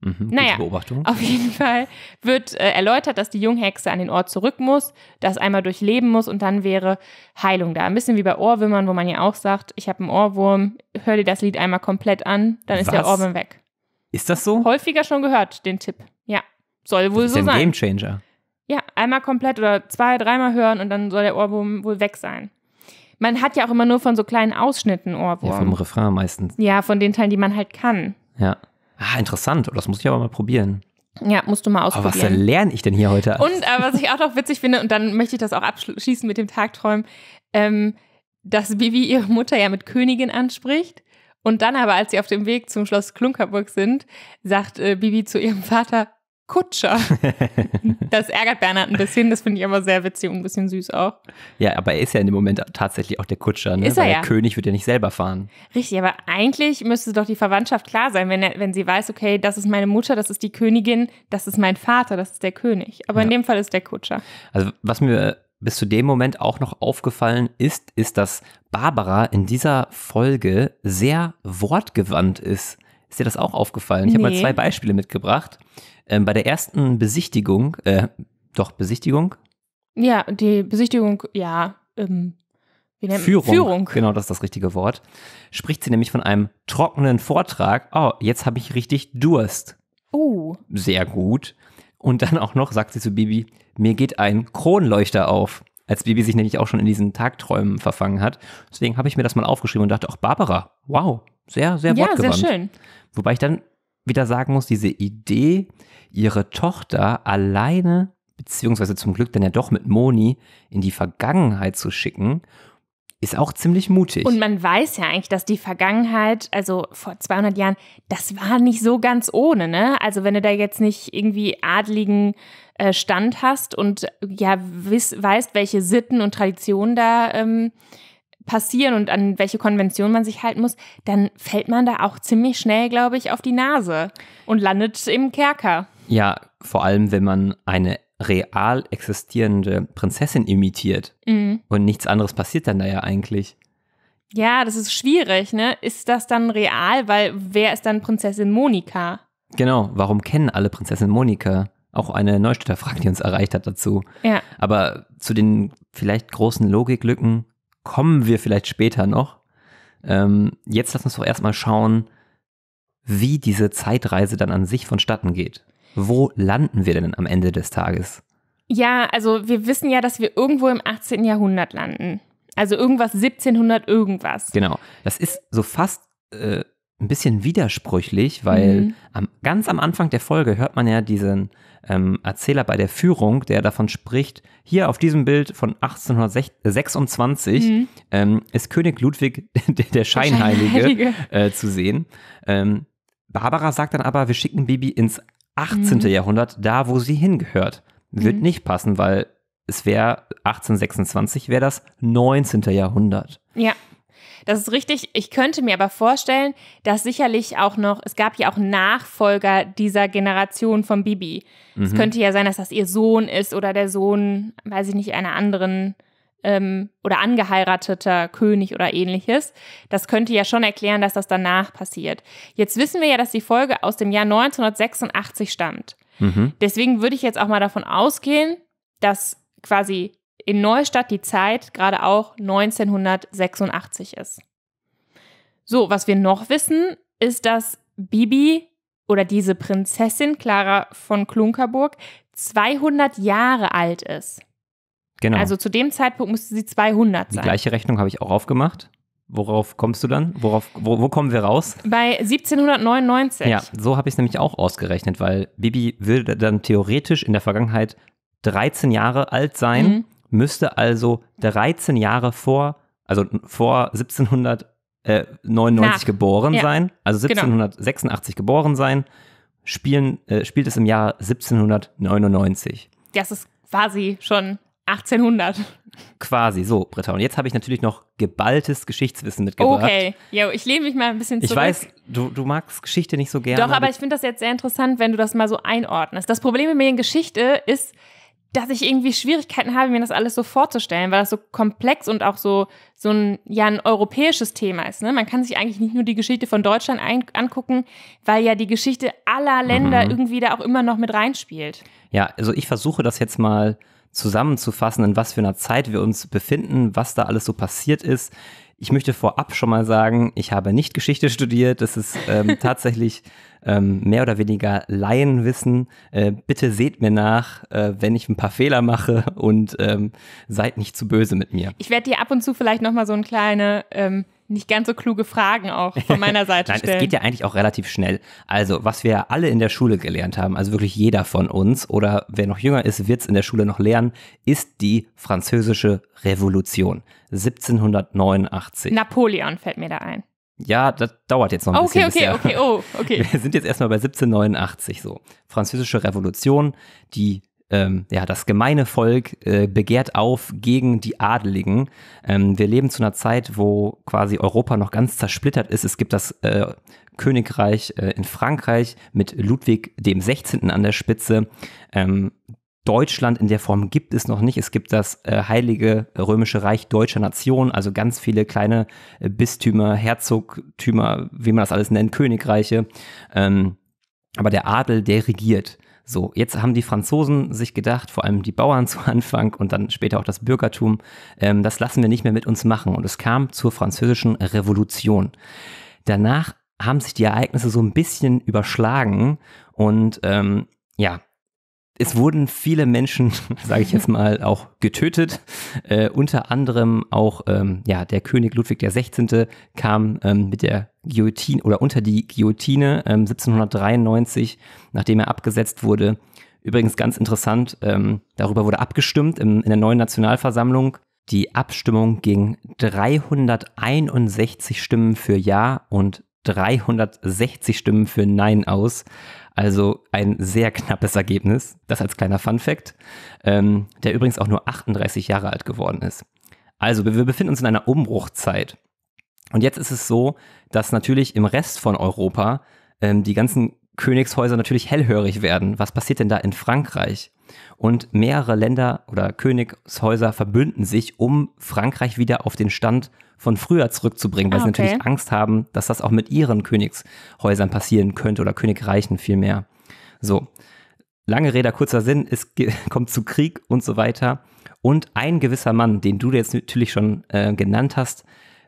Mhm, naja, Beobachtung. auf jeden Fall wird äh, erläutert, dass die Junghexe an den Ort zurück muss, das einmal durchleben muss und dann wäre Heilung da. Ein bisschen wie bei Ohrwürmern, wo man ja auch sagt, ich habe einen Ohrwurm, hör dir das Lied einmal komplett an, dann ist Was? der Ohrwurm weg. Ist das so? Häufiger schon gehört, den Tipp. Ja, soll wohl das so ist so ein sein. Gamechanger. Ja, einmal komplett oder zwei, dreimal hören und dann soll der Ohrwurm wohl weg sein. Man hat ja auch immer nur von so kleinen Ausschnitten Ohrwurm. Ja, vom Refrain meistens. Ja, von den Teilen, die man halt kann. Ja. Ah, interessant. Oh, das muss ich aber mal probieren. Ja, musst du mal oh, ausprobieren. Aber was lerne ich denn hier heute? Und äh, was ich auch noch witzig finde, und dann möchte ich das auch abschließen mit dem Tagträumen, ähm, dass Bibi ihre Mutter ja mit Königin anspricht. Und dann aber, als sie auf dem Weg zum Schloss Klunkerburg sind, sagt äh, Bibi zu ihrem Vater, Kutscher. Das ärgert Bernhard ein bisschen, das finde ich aber sehr witzig und ein bisschen süß auch. Ja, aber er ist ja in dem Moment tatsächlich auch der Kutscher, ne? Ist er weil der ja. König wird ja nicht selber fahren. Richtig, aber eigentlich müsste doch die Verwandtschaft klar sein, wenn, er, wenn sie weiß, okay, das ist meine Mutter, das ist die Königin, das ist mein Vater, das ist der König. Aber ja. in dem Fall ist der Kutscher. Also was mir bis zu dem Moment auch noch aufgefallen ist, ist, dass Barbara in dieser Folge sehr wortgewandt ist. Ist dir das auch aufgefallen? Ich habe mal zwei Beispiele mitgebracht. Ähm, bei der ersten Besichtigung, äh, doch Besichtigung? Ja, die Besichtigung, ja, ähm, wie Führung. Führung. Genau, das ist das richtige Wort. Spricht sie nämlich von einem trockenen Vortrag. Oh, jetzt habe ich richtig Durst. Oh. Sehr gut. Und dann auch noch sagt sie zu Bibi, mir geht ein Kronleuchter auf. Als Bibi sich nämlich auch schon in diesen Tagträumen verfangen hat. Deswegen habe ich mir das mal aufgeschrieben und dachte, auch Barbara, wow, sehr, sehr ja, wortgewandt. Ja, sehr schön. Wobei ich dann wieder sagen muss, diese Idee, ihre Tochter alleine, beziehungsweise zum Glück dann ja doch mit Moni, in die Vergangenheit zu schicken, ist auch ziemlich mutig. Und man weiß ja eigentlich, dass die Vergangenheit, also vor 200 Jahren, das war nicht so ganz ohne, ne? Also wenn du da jetzt nicht irgendwie adligen äh, Stand hast und ja weißt, welche Sitten und Traditionen da ähm, passieren und an welche Konvention man sich halten muss, dann fällt man da auch ziemlich schnell, glaube ich, auf die Nase und landet im Kerker. Ja, vor allem, wenn man eine real existierende Prinzessin imitiert mhm. und nichts anderes passiert dann da ja eigentlich. Ja, das ist schwierig, ne? Ist das dann real? Weil wer ist dann Prinzessin Monika? Genau, warum kennen alle Prinzessin Monika? Auch eine Neustädter Frage, die uns erreicht hat dazu. Ja. Aber zu den vielleicht großen Logiklücken kommen wir vielleicht später noch. Ähm, jetzt lass uns doch erstmal schauen, wie diese Zeitreise dann an sich vonstatten geht. Wo landen wir denn am Ende des Tages? Ja, also wir wissen ja, dass wir irgendwo im 18. Jahrhundert landen. Also irgendwas 1700 irgendwas. Genau. Das ist so fast äh, ein bisschen widersprüchlich, weil mhm. am, ganz am Anfang der Folge hört man ja diesen ähm, Erzähler bei der Führung, der davon spricht, hier auf diesem Bild von 1826 äh, mhm. ähm, ist König Ludwig der, der Scheinheilige, Scheinheilige. Äh, zu sehen. Ähm, Barbara sagt dann aber, wir schicken Bibi ins 18. Mhm. Jahrhundert, da wo sie hingehört. Wird mhm. nicht passen, weil es wäre 1826, wäre das 19. Jahrhundert. Ja. Das ist richtig. Ich könnte mir aber vorstellen, dass sicherlich auch noch, es gab ja auch Nachfolger dieser Generation von Bibi. Mhm. Es könnte ja sein, dass das ihr Sohn ist oder der Sohn, weiß ich nicht, einer anderen ähm, oder angeheirateter König oder ähnliches. Das könnte ja schon erklären, dass das danach passiert. Jetzt wissen wir ja, dass die Folge aus dem Jahr 1986 stammt. Mhm. Deswegen würde ich jetzt auch mal davon ausgehen, dass quasi in Neustadt die Zeit gerade auch 1986 ist. So, was wir noch wissen, ist, dass Bibi oder diese Prinzessin Clara von Klunkerburg 200 Jahre alt ist. Genau. Also zu dem Zeitpunkt müsste sie 200 sein. Die gleiche Rechnung habe ich auch aufgemacht. Worauf kommst du dann? Worauf, wo, wo kommen wir raus? Bei 1799. Ja, so habe ich es nämlich auch ausgerechnet, weil Bibi würde dann theoretisch in der Vergangenheit 13 Jahre alt sein. Mhm müsste also 13 Jahre vor, also vor 1799 äh, Nach. geboren ja. sein, also 1786 genau. geboren sein, spielen, äh, spielt es im Jahr 1799. Das ist quasi schon 1800. Quasi, so, Britta. Und jetzt habe ich natürlich noch geballtes Geschichtswissen mitgebracht. Okay, jo, ich lehne mich mal ein bisschen zurück. Ich weiß, du, du magst Geschichte nicht so gerne. Doch, aber ich finde das jetzt sehr interessant, wenn du das mal so einordnest. Das Problem mit Mediengeschichte ist, dass ich irgendwie Schwierigkeiten habe, mir das alles so vorzustellen, weil das so komplex und auch so, so ein, ja, ein europäisches Thema ist. Ne? Man kann sich eigentlich nicht nur die Geschichte von Deutschland angucken, weil ja die Geschichte aller Länder mhm. irgendwie da auch immer noch mit reinspielt. Ja, also ich versuche das jetzt mal zusammenzufassen, in was für einer Zeit wir uns befinden, was da alles so passiert ist. Ich möchte vorab schon mal sagen, ich habe nicht Geschichte studiert. Das ist ähm, tatsächlich ähm, mehr oder weniger Laienwissen. Äh, bitte seht mir nach, äh, wenn ich ein paar Fehler mache und ähm, seid nicht zu böse mit mir. Ich werde dir ab und zu vielleicht nochmal so ein kleine ähm, nicht ganz so kluge Fragen auch von meiner Seite Nein, stellen. Es geht ja eigentlich auch relativ schnell. Also, was wir alle in der Schule gelernt haben, also wirklich jeder von uns oder wer noch jünger ist, wird es in der Schule noch lernen, ist die französische Revolution 1789. Napoleon fällt mir da ein. Ja, das dauert jetzt noch ein okay, bisschen. Okay, okay, okay, oh, okay. Wir sind jetzt erstmal bei 1789 so. Französische Revolution, die ähm, ja, das gemeine Volk äh, begehrt auf gegen die Adeligen. Ähm, wir leben zu einer Zeit, wo quasi Europa noch ganz zersplittert ist. Es gibt das äh, Königreich äh, in Frankreich mit Ludwig dem 16. an der Spitze. Ähm, Deutschland in der Form gibt es noch nicht. Es gibt das äh, Heilige äh, Römische Reich deutscher Nation, also ganz viele kleine äh, Bistümer, Herzogtümer, wie man das alles nennt, Königreiche. Ähm, aber der Adel, der regiert. So, jetzt haben die Franzosen sich gedacht, vor allem die Bauern zu Anfang und dann später auch das Bürgertum, ähm, das lassen wir nicht mehr mit uns machen. Und es kam zur französischen Revolution. Danach haben sich die Ereignisse so ein bisschen überschlagen und ähm, ja, es wurden viele Menschen, sage ich jetzt mal, auch getötet. Äh, unter anderem auch ähm, ja, der König Ludwig XVI. kam ähm, mit der Guillotine oder unter die Guillotine ähm, 1793, nachdem er abgesetzt wurde. Übrigens ganz interessant, ähm, darüber wurde abgestimmt in, in der neuen Nationalversammlung. Die Abstimmung ging 361 Stimmen für Ja und 360 Stimmen für Nein aus. Also ein sehr knappes Ergebnis, das als kleiner Fun fact, ähm, der übrigens auch nur 38 Jahre alt geworden ist. Also wir befinden uns in einer Umbruchzeit. Und jetzt ist es so, dass natürlich im Rest von Europa ähm, die ganzen Königshäuser natürlich hellhörig werden. Was passiert denn da in Frankreich? Und mehrere Länder oder Königshäuser verbünden sich, um Frankreich wieder auf den Stand von früher zurückzubringen, weil ah, okay. sie natürlich Angst haben, dass das auch mit ihren Königshäusern passieren könnte oder Königreichen vielmehr. So, lange Rede, kurzer Sinn, es kommt zu Krieg und so weiter. Und ein gewisser Mann, den du jetzt natürlich schon äh, genannt hast,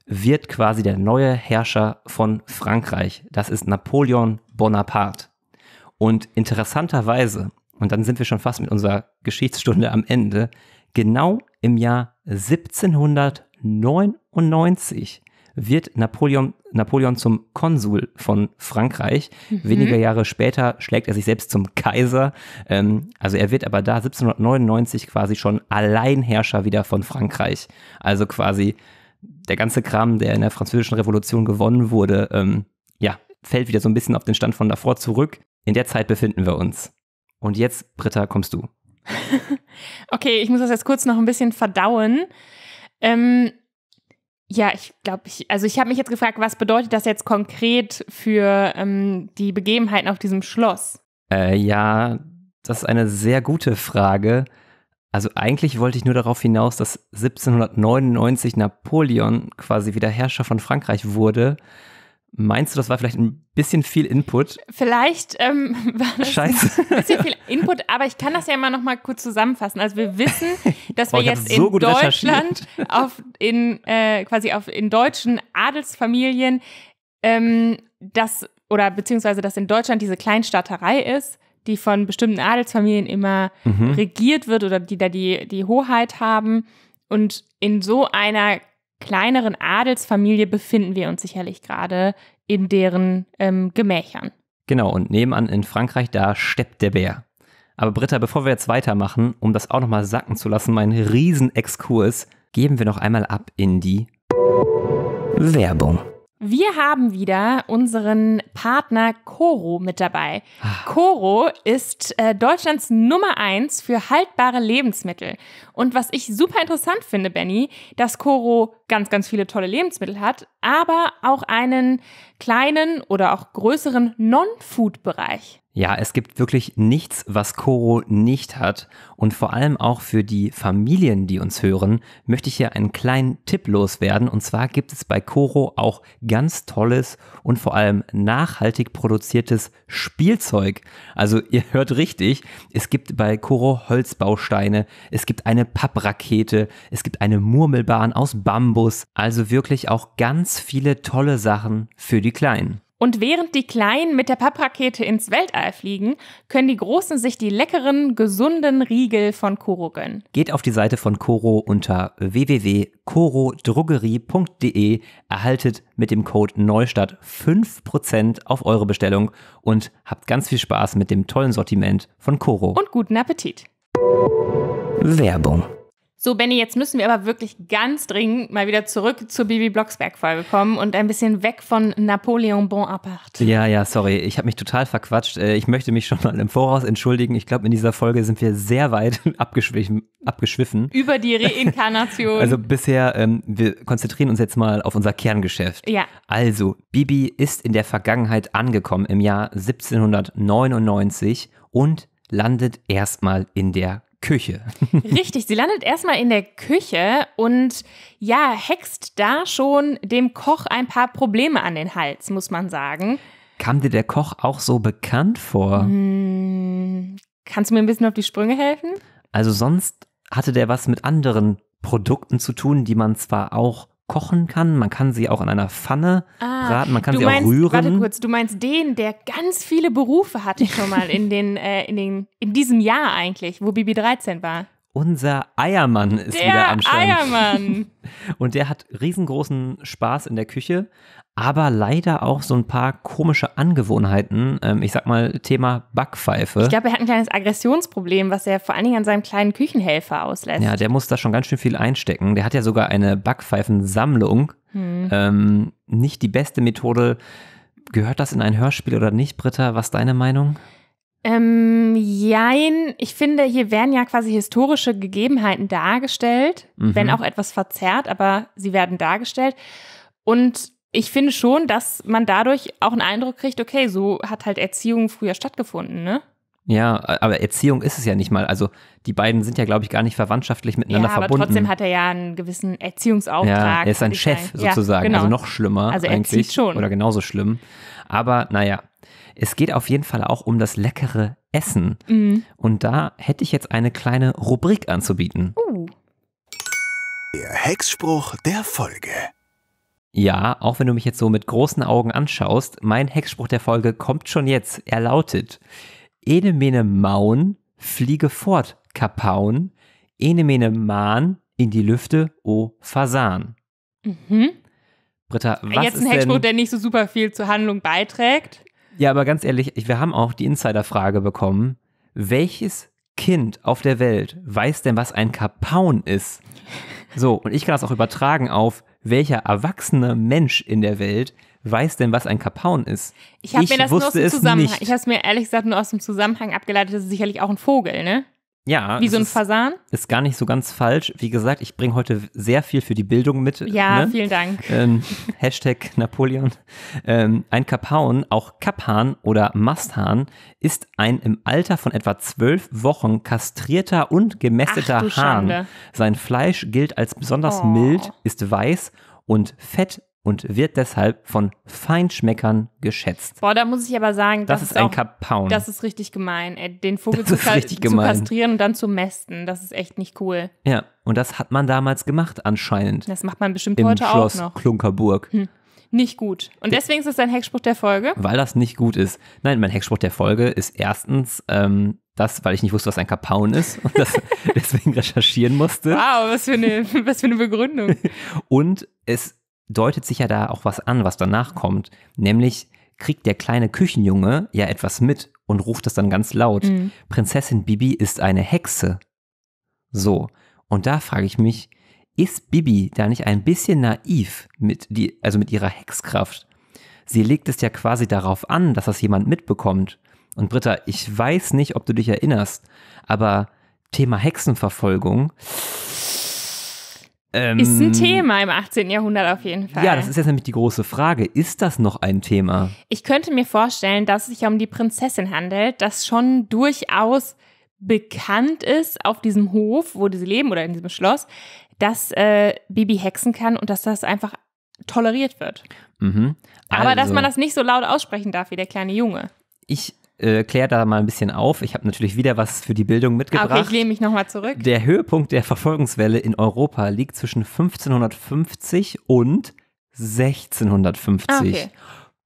wird quasi der neue Herrscher von Frankreich. Das ist Napoleon Bonaparte. Und interessanterweise, und dann sind wir schon fast mit unserer Geschichtsstunde am Ende, genau im Jahr 1700 1999 wird Napoleon, Napoleon zum Konsul von Frankreich. Mhm. Weniger Jahre später schlägt er sich selbst zum Kaiser. Ähm, also er wird aber da 1799 quasi schon Alleinherrscher wieder von Frankreich. Also quasi der ganze Kram, der in der Französischen Revolution gewonnen wurde, ähm, ja, fällt wieder so ein bisschen auf den Stand von davor zurück. In der Zeit befinden wir uns. Und jetzt, Britta, kommst du. okay, ich muss das jetzt kurz noch ein bisschen verdauen. Ähm, ja, ich glaube, ich, also ich habe mich jetzt gefragt, was bedeutet das jetzt konkret für ähm, die Begebenheiten auf diesem Schloss? Äh, ja, das ist eine sehr gute Frage. Also eigentlich wollte ich nur darauf hinaus, dass 1799 Napoleon quasi wieder Herrscher von Frankreich wurde Meinst du, das war vielleicht ein bisschen viel Input? Vielleicht ähm, war das Scheiße. ein bisschen viel Input, aber ich kann das ja immer noch mal kurz zusammenfassen. Also wir wissen, dass Boah, wir jetzt so in Deutschland auf in äh, quasi auf in deutschen Adelsfamilien ähm, das oder beziehungsweise dass in Deutschland diese Kleinstaaterei ist, die von bestimmten Adelsfamilien immer mhm. regiert wird oder die da die die Hoheit haben und in so einer kleineren Adelsfamilie befinden wir uns sicherlich gerade in deren ähm, Gemächern. Genau, und nebenan in Frankreich, da steppt der Bär. Aber Britta, bevor wir jetzt weitermachen, um das auch nochmal sacken zu lassen, mein Riesenexkurs, geben wir noch einmal ab in die Werbung. Wir haben wieder unseren Partner Coro mit dabei. Coro ah. ist äh, Deutschlands Nummer eins für haltbare Lebensmittel. Und was ich super interessant finde, Benny, dass Coro ganz, ganz viele tolle Lebensmittel hat, aber auch einen kleinen oder auch größeren Non-Food-Bereich. Ja, es gibt wirklich nichts, was Koro nicht hat. Und vor allem auch für die Familien, die uns hören, möchte ich hier einen kleinen Tipp loswerden. Und zwar gibt es bei Koro auch ganz tolles und vor allem nachhaltig produziertes Spielzeug. Also ihr hört richtig, es gibt bei Koro Holzbausteine, es gibt eine Papprakete, es gibt eine Murmelbahn aus Bambus. Also wirklich auch ganz viele tolle Sachen für die Kleinen. Und während die Kleinen mit der Papprakete ins Weltall fliegen, können die Großen sich die leckeren, gesunden Riegel von Koro gönnen. Geht auf die Seite von Koro unter www.korodrogerie.de, erhaltet mit dem Code Neustadt 5% auf eure Bestellung und habt ganz viel Spaß mit dem tollen Sortiment von Koro. Und guten Appetit. Werbung so, Benny, jetzt müssen wir aber wirklich ganz dringend mal wieder zurück zur Bibi Blocksberg-Folge kommen und ein bisschen weg von Napoleon Bonaparte. Ja, ja, sorry, ich habe mich total verquatscht. Äh, ich möchte mich schon mal im Voraus entschuldigen. Ich glaube, in dieser Folge sind wir sehr weit abgeschwiffen. Über die Reinkarnation. Also bisher, ähm, wir konzentrieren uns jetzt mal auf unser Kerngeschäft. Ja. Also, Bibi ist in der Vergangenheit angekommen im Jahr 1799 und landet erstmal in der Küche. Richtig, sie landet erstmal in der Küche und ja, hext da schon dem Koch ein paar Probleme an den Hals, muss man sagen. Kam dir der Koch auch so bekannt vor? Hm, kannst du mir ein bisschen auf die Sprünge helfen? Also sonst hatte der was mit anderen Produkten zu tun, die man zwar auch kochen kann. Man kann sie auch in einer Pfanne ah, braten, man kann sie meinst, auch rühren. Warte kurz, du meinst den, der ganz viele Berufe hatte schon mal in, den, äh, in, den, in diesem Jahr eigentlich, wo Bibi 13 war. Unser Eiermann ist der wieder am Start. Eiermann. Und der hat riesengroßen Spaß in der Küche aber leider auch so ein paar komische Angewohnheiten. Ähm, ich sag mal, Thema Backpfeife. Ich glaube, er hat ein kleines Aggressionsproblem, was er vor allen Dingen an seinem kleinen Küchenhelfer auslässt. Ja, der muss da schon ganz schön viel einstecken. Der hat ja sogar eine Backpfeifensammlung. Hm. Ähm, nicht die beste Methode. Gehört das in ein Hörspiel oder nicht, Britta? Was ist deine Meinung? Ähm, jein, ich finde, hier werden ja quasi historische Gegebenheiten dargestellt, mhm. wenn auch etwas verzerrt, aber sie werden dargestellt. Und ich finde schon, dass man dadurch auch einen Eindruck kriegt, okay, so hat halt Erziehung früher stattgefunden, ne? Ja, aber Erziehung ist es ja nicht mal. Also die beiden sind ja, glaube ich, gar nicht verwandtschaftlich miteinander ja, aber verbunden. Trotzdem hat er ja einen gewissen Erziehungsauftrag. Ja, er ist ein Chef sagen. sozusagen, ja, also genau. also noch schlimmer also eigentlich schon. oder genauso schlimm. Aber naja, es geht auf jeden Fall auch um das leckere Essen. Mhm. Und da hätte ich jetzt eine kleine Rubrik anzubieten. Uh. Der Hexspruch der Folge. Ja, auch wenn du mich jetzt so mit großen Augen anschaust, mein Hexspruch der Folge kommt schon jetzt. Er lautet: Ene mene maun, fliege fort, kapaun, ene mene mahn, in die Lüfte, o Fasan. Mhm. Britta, was Jetzt ein ist Hexspruch, denn, der nicht so super viel zur Handlung beiträgt. Ja, aber ganz ehrlich, wir haben auch die Insiderfrage bekommen. Welches Kind auf der Welt weiß denn, was ein Kapaun ist? So, und ich kann das auch übertragen auf welcher erwachsene Mensch in der Welt weiß denn, was ein Kapaun ist? Ich habe mir das nur aus dem Zusammenhang, ich habe mir ehrlich gesagt nur aus dem Zusammenhang abgeleitet, das ist sicherlich auch ein Vogel, ne? Ja. Wie so ein Fasan? Ist, gar nicht so ganz falsch. Wie gesagt, ich bringe heute sehr viel für die Bildung mit. Ja, ne? vielen Dank. Ähm, Hashtag Napoleon. Ähm, ein Kaphaun, auch Kaphan oder Masthahn, ist ein im Alter von etwa zwölf Wochen kastrierter und gemästeter Ach, Hahn. Schande. Sein Fleisch gilt als besonders oh. mild, ist weiß und fett und wird deshalb von Feinschmeckern geschätzt. Boah, da muss ich aber sagen, das, das ist, ein Kapaun. Das ist richtig gemein. Ey, den Vogel zu, zu kastrieren und dann zu mästen, das ist echt nicht cool. Ja, und das hat man damals gemacht anscheinend. Das macht man bestimmt Im heute Schloss auch noch. Klunkerburg. Hm nicht gut. Und deswegen ist es ein Heckspruch der Folge? Weil das nicht gut ist. Nein, mein Heckspruch der Folge ist erstens ähm, das, weil ich nicht wusste, was ein Kapaun ist und das deswegen recherchieren musste. Wow, was für eine, was für eine Begründung. Und es deutet sich ja da auch was an, was danach kommt. Nämlich kriegt der kleine Küchenjunge ja etwas mit und ruft das dann ganz laut. Mhm. Prinzessin Bibi ist eine Hexe. So. Und da frage ich mich, ist Bibi da nicht ein bisschen naiv mit die, also mit ihrer Hexkraft? Sie legt es ja quasi darauf an, dass das jemand mitbekommt. Und Britta, ich weiß nicht, ob du dich erinnerst, aber Thema Hexenverfolgung. Ähm, ist ein Thema im 18. Jahrhundert auf jeden Fall. Ja, das ist jetzt nämlich die große Frage. Ist das noch ein Thema? Ich könnte mir vorstellen, dass es sich um die Prinzessin handelt, das schon durchaus bekannt ist auf diesem Hof, wo sie leben oder in diesem Schloss, dass äh, Bibi hexen kann und dass das einfach toleriert wird. Mhm. Also, Aber dass man also das nicht so laut aussprechen darf wie der kleine Junge. Ich äh, klär da mal ein bisschen auf. Ich habe natürlich wieder was für die Bildung mitgebracht. Okay, ich lehne mich nochmal zurück. Der Höhepunkt der Verfolgungswelle in Europa liegt zwischen 1550 und 1650. Ah, okay.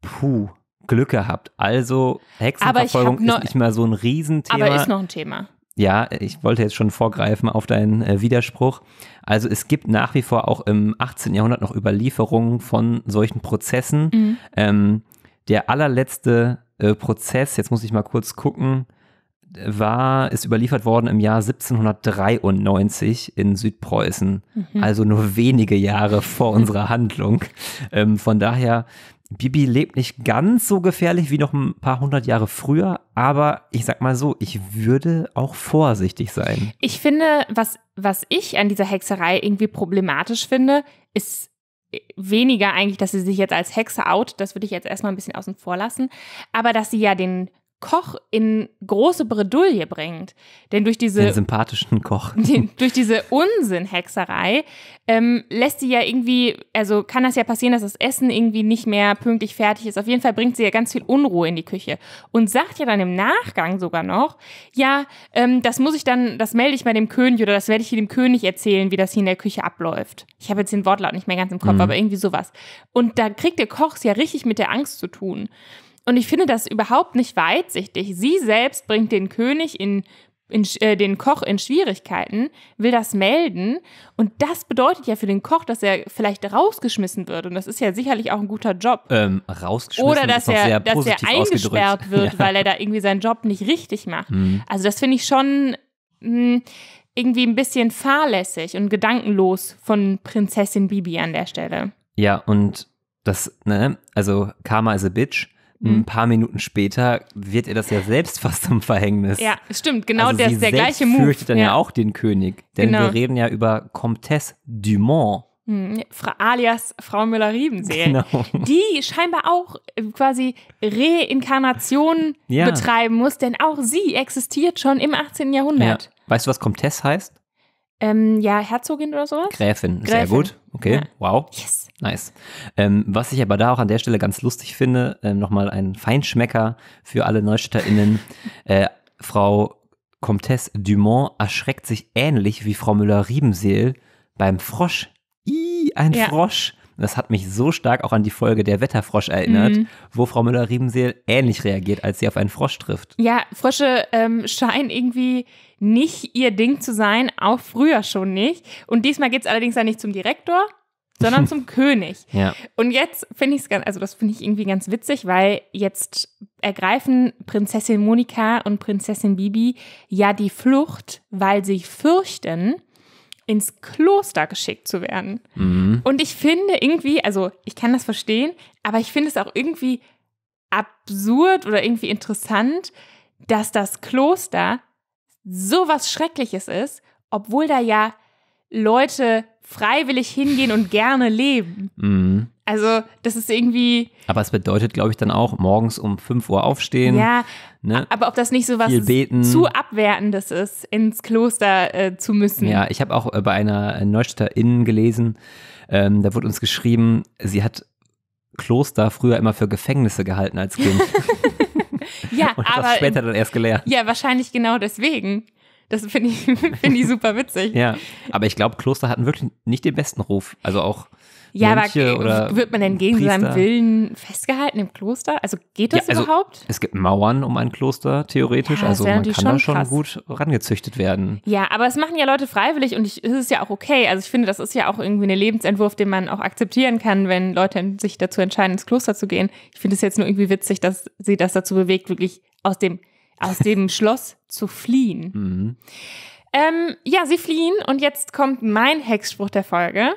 Puh. Glück gehabt. Also Hexenverfolgung ist nicht mal so ein Riesenthema. Aber ist noch ein Thema. Ja, ich wollte jetzt schon vorgreifen auf deinen äh, Widerspruch. Also es gibt nach wie vor auch im 18. Jahrhundert noch Überlieferungen von solchen Prozessen. Mhm. Ähm, der allerletzte äh, Prozess, jetzt muss ich mal kurz gucken, war, ist überliefert worden im Jahr 1793 in Südpreußen, mhm. also nur wenige Jahre vor unserer Handlung. Ähm, von daher, Bibi lebt nicht ganz so gefährlich wie noch ein paar hundert Jahre früher, aber ich sag mal so, ich würde auch vorsichtig sein. Ich finde, was, was ich an dieser Hexerei irgendwie problematisch finde, ist weniger eigentlich, dass sie sich jetzt als Hexe out, das würde ich jetzt erstmal ein bisschen außen vor lassen, aber dass sie ja den Koch in große Bredouille bringt. Denn durch diese. Den sympathischen Koch. Die, durch diese Unsinnhexerei ähm, lässt sie ja irgendwie, also kann das ja passieren, dass das Essen irgendwie nicht mehr pünktlich fertig ist. Auf jeden Fall bringt sie ja ganz viel Unruhe in die Küche und sagt ja dann im Nachgang sogar noch, ja, ähm, das muss ich dann, das melde ich mal dem König oder das werde ich hier dem König erzählen, wie das hier in der Küche abläuft. Ich habe jetzt den Wortlaut nicht mehr ganz im Kopf, mhm. aber irgendwie sowas. Und da kriegt der Koch es ja richtig mit der Angst zu tun. Und ich finde das überhaupt nicht weitsichtig. Sie selbst bringt den König in, in äh, den Koch in Schwierigkeiten, will das melden. Und das bedeutet ja für den Koch, dass er vielleicht rausgeschmissen wird. Und das ist ja sicherlich auch ein guter Job. Ähm, rausgeschmissen Oder dass er, dass er eingesperrt wird, ja. weil er da irgendwie seinen Job nicht richtig macht. Mhm. Also das finde ich schon. Mh, hm, irgendwie ein bisschen fahrlässig und gedankenlos von Prinzessin Bibi an der Stelle. Ja, und das, ne, also Karma is a Bitch. Ein mhm. paar Minuten später wird er das ja selbst fast zum Verhängnis. Ja, stimmt, genau also der ist der gleiche Move. fürchtet dann ja. ja. auch den König, denn genau. wir reden ja über Comtesse Dumont. Mhm. alias Frau Müller-Riebensee, genau. die scheinbar auch äh, quasi Reinkarnation ja. betreiben muss, denn auch sie existiert schon im 18. Jahrhundert. Ja. Weißt du, was Comtesse heißt? Ähm, ja, Herzogin oder sowas? Gräfin, Gräfin. sehr gut. Okay, wow. Yes. Nice. Ähm, was ich aber da auch an der Stelle ganz lustig finde, ähm, nochmal ein Feinschmecker für alle NeustädterInnen. äh, Frau Comtesse Dumont erschreckt sich ähnlich wie Frau Müller-Riebenseel beim Frosch. Ih, ein ja. Frosch. Das hat mich so stark auch an die Folge Der Wetterfrosch erinnert, mhm. wo Frau Müller-Riebenseel ähnlich reagiert, als sie auf einen Frosch trifft. Ja, Frösche ähm, scheinen irgendwie nicht ihr Ding zu sein, auch früher schon nicht. Und diesmal geht es allerdings ja nicht zum Direktor, sondern zum König. Ja. Und jetzt finde ich es ganz, also das finde ich irgendwie ganz witzig, weil jetzt ergreifen Prinzessin Monika und Prinzessin Bibi ja die Flucht, weil sie fürchten, ins Kloster geschickt zu werden. Mhm. Und ich finde irgendwie, also ich kann das verstehen, aber ich finde es auch irgendwie absurd oder irgendwie interessant, dass das Kloster so was Schreckliches ist, obwohl da ja Leute freiwillig hingehen und gerne leben. Mhm. Also, das ist irgendwie. Aber es bedeutet, glaube ich, dann auch morgens um 5 Uhr aufstehen. Ja. Ne? Aber ob das nicht so was zu Abwertendes ist, ins Kloster äh, zu müssen. Ja, ich habe auch äh, bei einer Neustädter gelesen, ähm, da wurde uns geschrieben, sie hat Kloster früher immer für Gefängnisse gehalten als Kind. ja, und hat aber. Das später dann erst gelernt. Ja, wahrscheinlich genau deswegen. Das finde ich, find ich super witzig. ja, aber ich glaube, Kloster hatten wirklich nicht den besten Ruf. Also auch. Ja, Mönche aber wird man denn gegen Priester? seinen Willen festgehalten im Kloster? Also geht das ja, also überhaupt? Es gibt Mauern um ein Kloster, theoretisch. Ja, also man kann schon da schon krass. gut rangezüchtet werden. Ja, aber es machen ja Leute freiwillig und es ist ja auch okay. Also ich finde, das ist ja auch irgendwie ein Lebensentwurf, den man auch akzeptieren kann, wenn Leute sich dazu entscheiden, ins Kloster zu gehen. Ich finde es jetzt nur irgendwie witzig, dass sie das dazu bewegt, wirklich aus dem aus dem Schloss zu fliehen. Mhm. Ähm, ja, sie fliehen und jetzt kommt mein Hexspruch der Folge.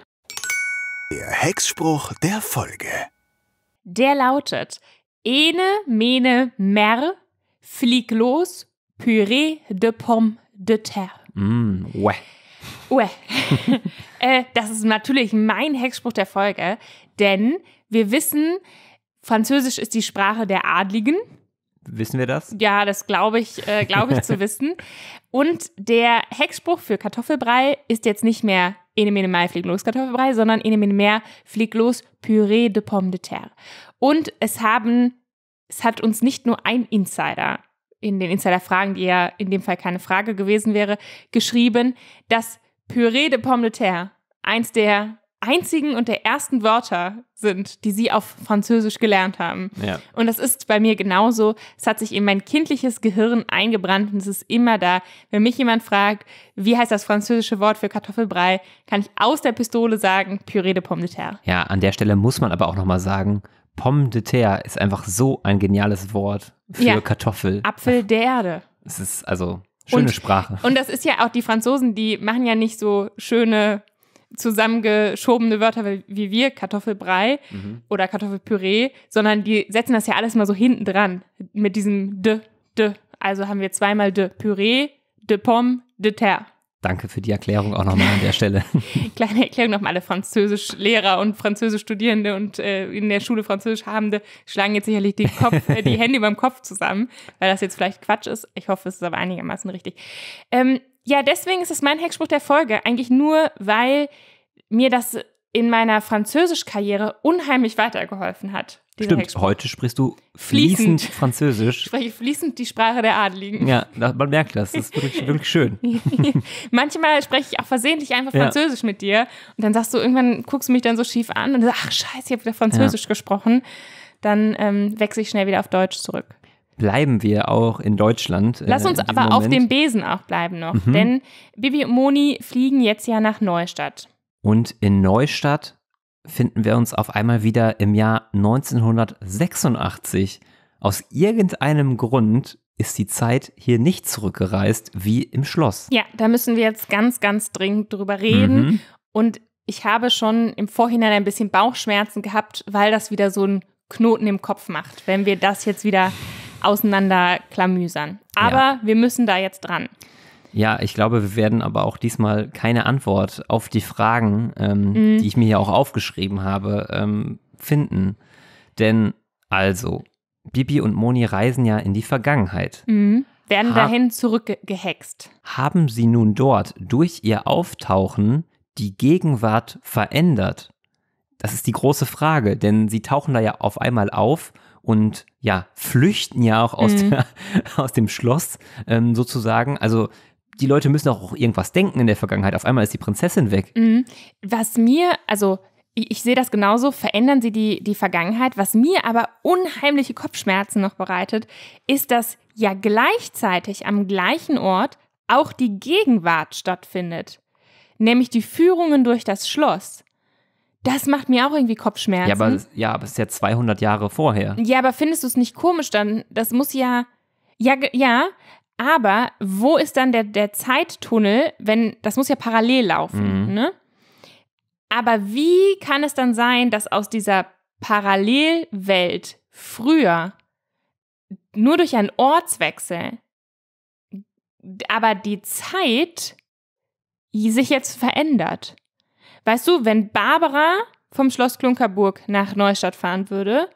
Der Hexspruch der Folge. Der lautet: Ene, mene, mer, flieg los, Püree de Pomme de Terre. Mm, ouais. Ouais. äh, das ist natürlich mein Hexspruch der Folge, denn wir wissen, Französisch ist die Sprache der Adligen. Wissen wir das? Ja, das glaube ich, äh, glaube ich zu wissen. Und der Heckspruch für Kartoffelbrei ist jetzt nicht mehr Ene mene mai flieg los Kartoffelbrei, sondern Ene mene mehr flieg los Püree de Pomme de Terre. Und es haben, es hat uns nicht nur ein Insider in den Insider-Fragen, die ja in dem Fall keine Frage gewesen wäre, geschrieben, dass Püree de Pomme de Terre eins der einzigen und der ersten Wörter sind, die sie auf Französisch gelernt haben. Ja. Und das ist bei mir genauso. Es hat sich in mein kindliches Gehirn eingebrannt und es ist immer da. Wenn mich jemand fragt, wie heißt das französische Wort für Kartoffelbrei, kann ich aus der Pistole sagen, Püree de Pomme de Terre. Ja, an der Stelle muss man aber auch nochmal sagen, Pomme de Terre ist einfach so ein geniales Wort für ja. Kartoffel. Apfel der Erde. Es ist also Schöne und, Sprache. Und das ist ja auch die Franzosen, die machen ja nicht so schöne zusammengeschobene Wörter wie wir, Kartoffelbrei mhm. oder Kartoffelpüree, sondern die setzen das ja alles mal so hinten dran mit diesem de, de. Also haben wir zweimal de Püree, de Pomme, de Terre. Danke für die Erklärung auch nochmal an der Stelle. Kleine Erklärung nochmal. Alle Französischlehrer und Französischstudierende und äh, in der Schule Französisch Habende schlagen jetzt sicherlich die, Kopf, äh, die Hände über dem Kopf zusammen, weil das jetzt vielleicht Quatsch ist. Ich hoffe, es ist aber einigermaßen richtig. Ähm, ja, deswegen ist es mein Hexspruch der Folge. Eigentlich nur, weil mir das in meiner Französisch-Karriere unheimlich weitergeholfen hat. Stimmt, Hexspruch. heute sprichst du fließend, fließend. Französisch. Ich spreche fließend die Sprache der Adeligen. Ja, man merkt das. Das ist wirklich, wirklich schön. Manchmal spreche ich auch versehentlich einfach ja. Französisch mit dir und dann sagst du irgendwann, guckst du mich dann so schief an und sagst, ach scheiße, ich habe wieder Französisch ja. gesprochen. Dann ähm, wechsle ich schnell wieder auf Deutsch zurück bleiben wir auch in Deutschland. Lass äh, uns aber Moment. auf dem Besen auch bleiben noch, mhm. denn Bibi und Moni fliegen jetzt ja nach Neustadt. Und in Neustadt finden wir uns auf einmal wieder im Jahr 1986. Aus irgendeinem Grund ist die Zeit hier nicht zurückgereist wie im Schloss. Ja, da müssen wir jetzt ganz, ganz dringend drüber reden. Mhm. Und ich habe schon im Vorhinein ein bisschen Bauchschmerzen gehabt, weil das wieder so einen Knoten im Kopf macht, wenn wir das jetzt wieder auseinanderklamüsern. Aber ja. wir müssen da jetzt dran. Ja, ich glaube, wir werden aber auch diesmal keine Antwort auf die Fragen, ähm, mhm. die ich mir ja auch aufgeschrieben habe, ähm, finden. Denn also, Bibi und Moni reisen ja in die Vergangenheit. Mhm. Werden ha dahin zurückgehext. Haben sie nun dort durch ihr Auftauchen die Gegenwart verändert? Das ist die große Frage, denn sie tauchen da ja auf einmal auf und ja, flüchten ja auch aus, mhm. der, aus dem Schloss ähm, sozusagen. Also die Leute müssen auch irgendwas denken in der Vergangenheit. Auf einmal ist die Prinzessin weg. Mhm. Was mir, also ich, ich, sehe das genauso, verändern sie die, die Vergangenheit. Was mir aber unheimliche Kopfschmerzen noch bereitet, ist, dass ja gleichzeitig am gleichen Ort auch die Gegenwart stattfindet. Nämlich die Führungen durch das Schloss. Das macht mir auch irgendwie Kopfschmerzen. Ja, aber, ja, ist ja 200 Jahre vorher. Ja, aber findest du es nicht komisch dann? Das muss ja, ja, ja, aber wo ist dann der, der Zeittunnel, wenn, das muss ja parallel laufen, mhm. ne? Aber wie kann es dann sein, dass aus dieser Parallelwelt früher nur durch einen Ortswechsel, aber die Zeit sich jetzt verändert? Weißt du, wenn Barbara vom Schloss Klunkerburg nach Neustadt fahren würde,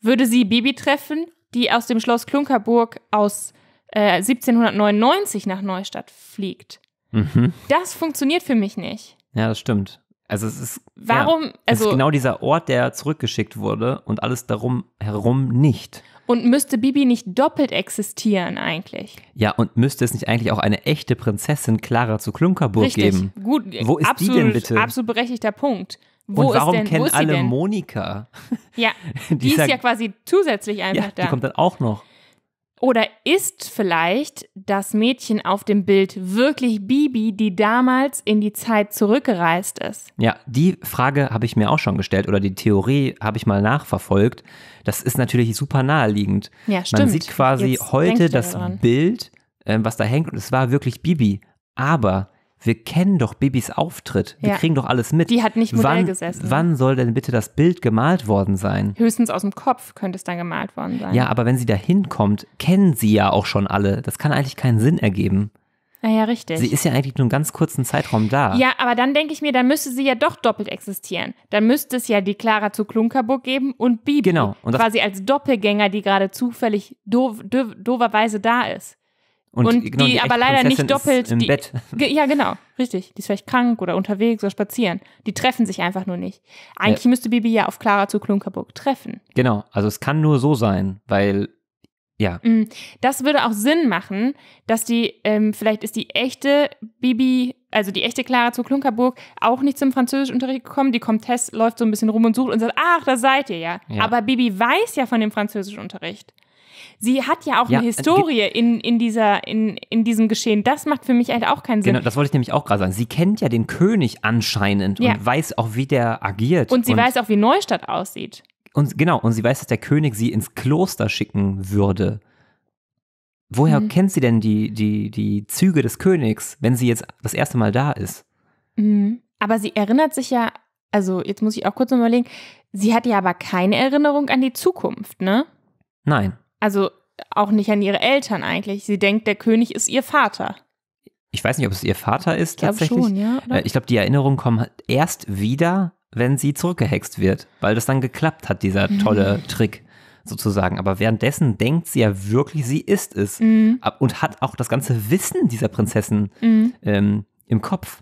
würde sie Bibi treffen, die aus dem Schloss Klunkerburg aus äh, 1799 nach Neustadt fliegt. Mhm. Das funktioniert für mich nicht. Ja, das stimmt. Also es ist, Warum, ja, es also, ist genau dieser Ort, der zurückgeschickt wurde und alles darum herum nicht. Und müsste Bibi nicht doppelt existieren eigentlich? Ja, und müsste es nicht eigentlich auch eine echte Prinzessin Clara zu Klunkerburg Richtig. geben? Gut, wo ist absolut, die denn bitte? Absolut berechtigter Punkt. Wo und warum denn, kennen alle Monika? Ja, die, die ist ja quasi zusätzlich einfach ja, da. Die kommt dann auch noch. Oder ist vielleicht das Mädchen auf dem Bild wirklich Bibi, die damals in die Zeit zurückgereist ist? Ja, die Frage habe ich mir auch schon gestellt oder die Theorie habe ich mal nachverfolgt. Das ist natürlich super naheliegend. Ja, stimmt. Man sieht quasi Jetzt heute das daran. Bild, ähm, was da hängt und es war wirklich Bibi. Aber wir kennen doch Bibis Auftritt. Wir ja. kriegen doch alles mit. Die hat nicht Modell wann, gesessen. Wann soll denn bitte das Bild gemalt worden sein? Höchstens aus dem Kopf könnte es dann gemalt worden sein. Ja, aber wenn sie da hinkommt, kennen sie ja auch schon alle. Das kann eigentlich keinen Sinn ergeben. Ah ja, richtig. Sie ist ja eigentlich nur einen ganz kurzen Zeitraum da. Ja, aber dann denke ich mir, dann müsste sie ja doch doppelt existieren. Dann müsste es ja die Clara zu Klunkerburg geben und Bibi. Genau. Und quasi als Doppelgänger, die gerade zufällig doof, doof, dooferweise da ist. Und, und genau, die, die aber leider nicht doppelt. Im die, Bett. Ja, genau, richtig. Die ist vielleicht krank oder unterwegs oder spazieren. Die treffen sich einfach nur nicht. Eigentlich ja. müsste Bibi ja auf Clara zu Klunkerburg treffen. Genau, also es kann nur so sein, weil ja. Mm, das würde auch Sinn machen, dass die, ähm, vielleicht ist die echte Bibi, also die echte Clara zu Klunkerburg, auch nicht zum Französischunterricht gekommen. Die Comtesse läuft so ein bisschen rum und sucht und sagt, ach, da seid ihr ja. ja. Aber Bibi weiß ja von dem Französischunterricht. Sie hat ja auch ja, eine äh, Historie in, in, dieser, in, in diesem Geschehen. Das macht für mich halt auch keinen Sinn. Genau, das wollte ich nämlich auch gerade sagen. Sie kennt ja den König anscheinend ja. und weiß auch, wie der agiert. Und sie und weiß auch, wie Neustadt aussieht. Und genau, und sie weiß, dass der König sie ins Kloster schicken würde. Woher mhm. kennt sie denn die, die, die Züge des Königs, wenn sie jetzt das erste Mal da ist? Mhm. Aber sie erinnert sich ja, also jetzt muss ich auch kurz überlegen, sie hat ja aber keine Erinnerung an die Zukunft, ne? Nein. Also auch nicht an ihre Eltern eigentlich. Sie denkt, der König ist ihr Vater. Ich weiß nicht, ob es ihr Vater ist ich tatsächlich. Schon, ja, oder? Äh, ich glaube, die Erinnerungen kommen halt erst wieder, wenn sie zurückgehext wird, weil das dann geklappt hat, dieser mhm. tolle mhm. Trick sozusagen. Aber währenddessen denkt sie ja wirklich, sie ist es mhm. und hat auch das ganze Wissen dieser Prinzessin mhm. ähm, im Kopf.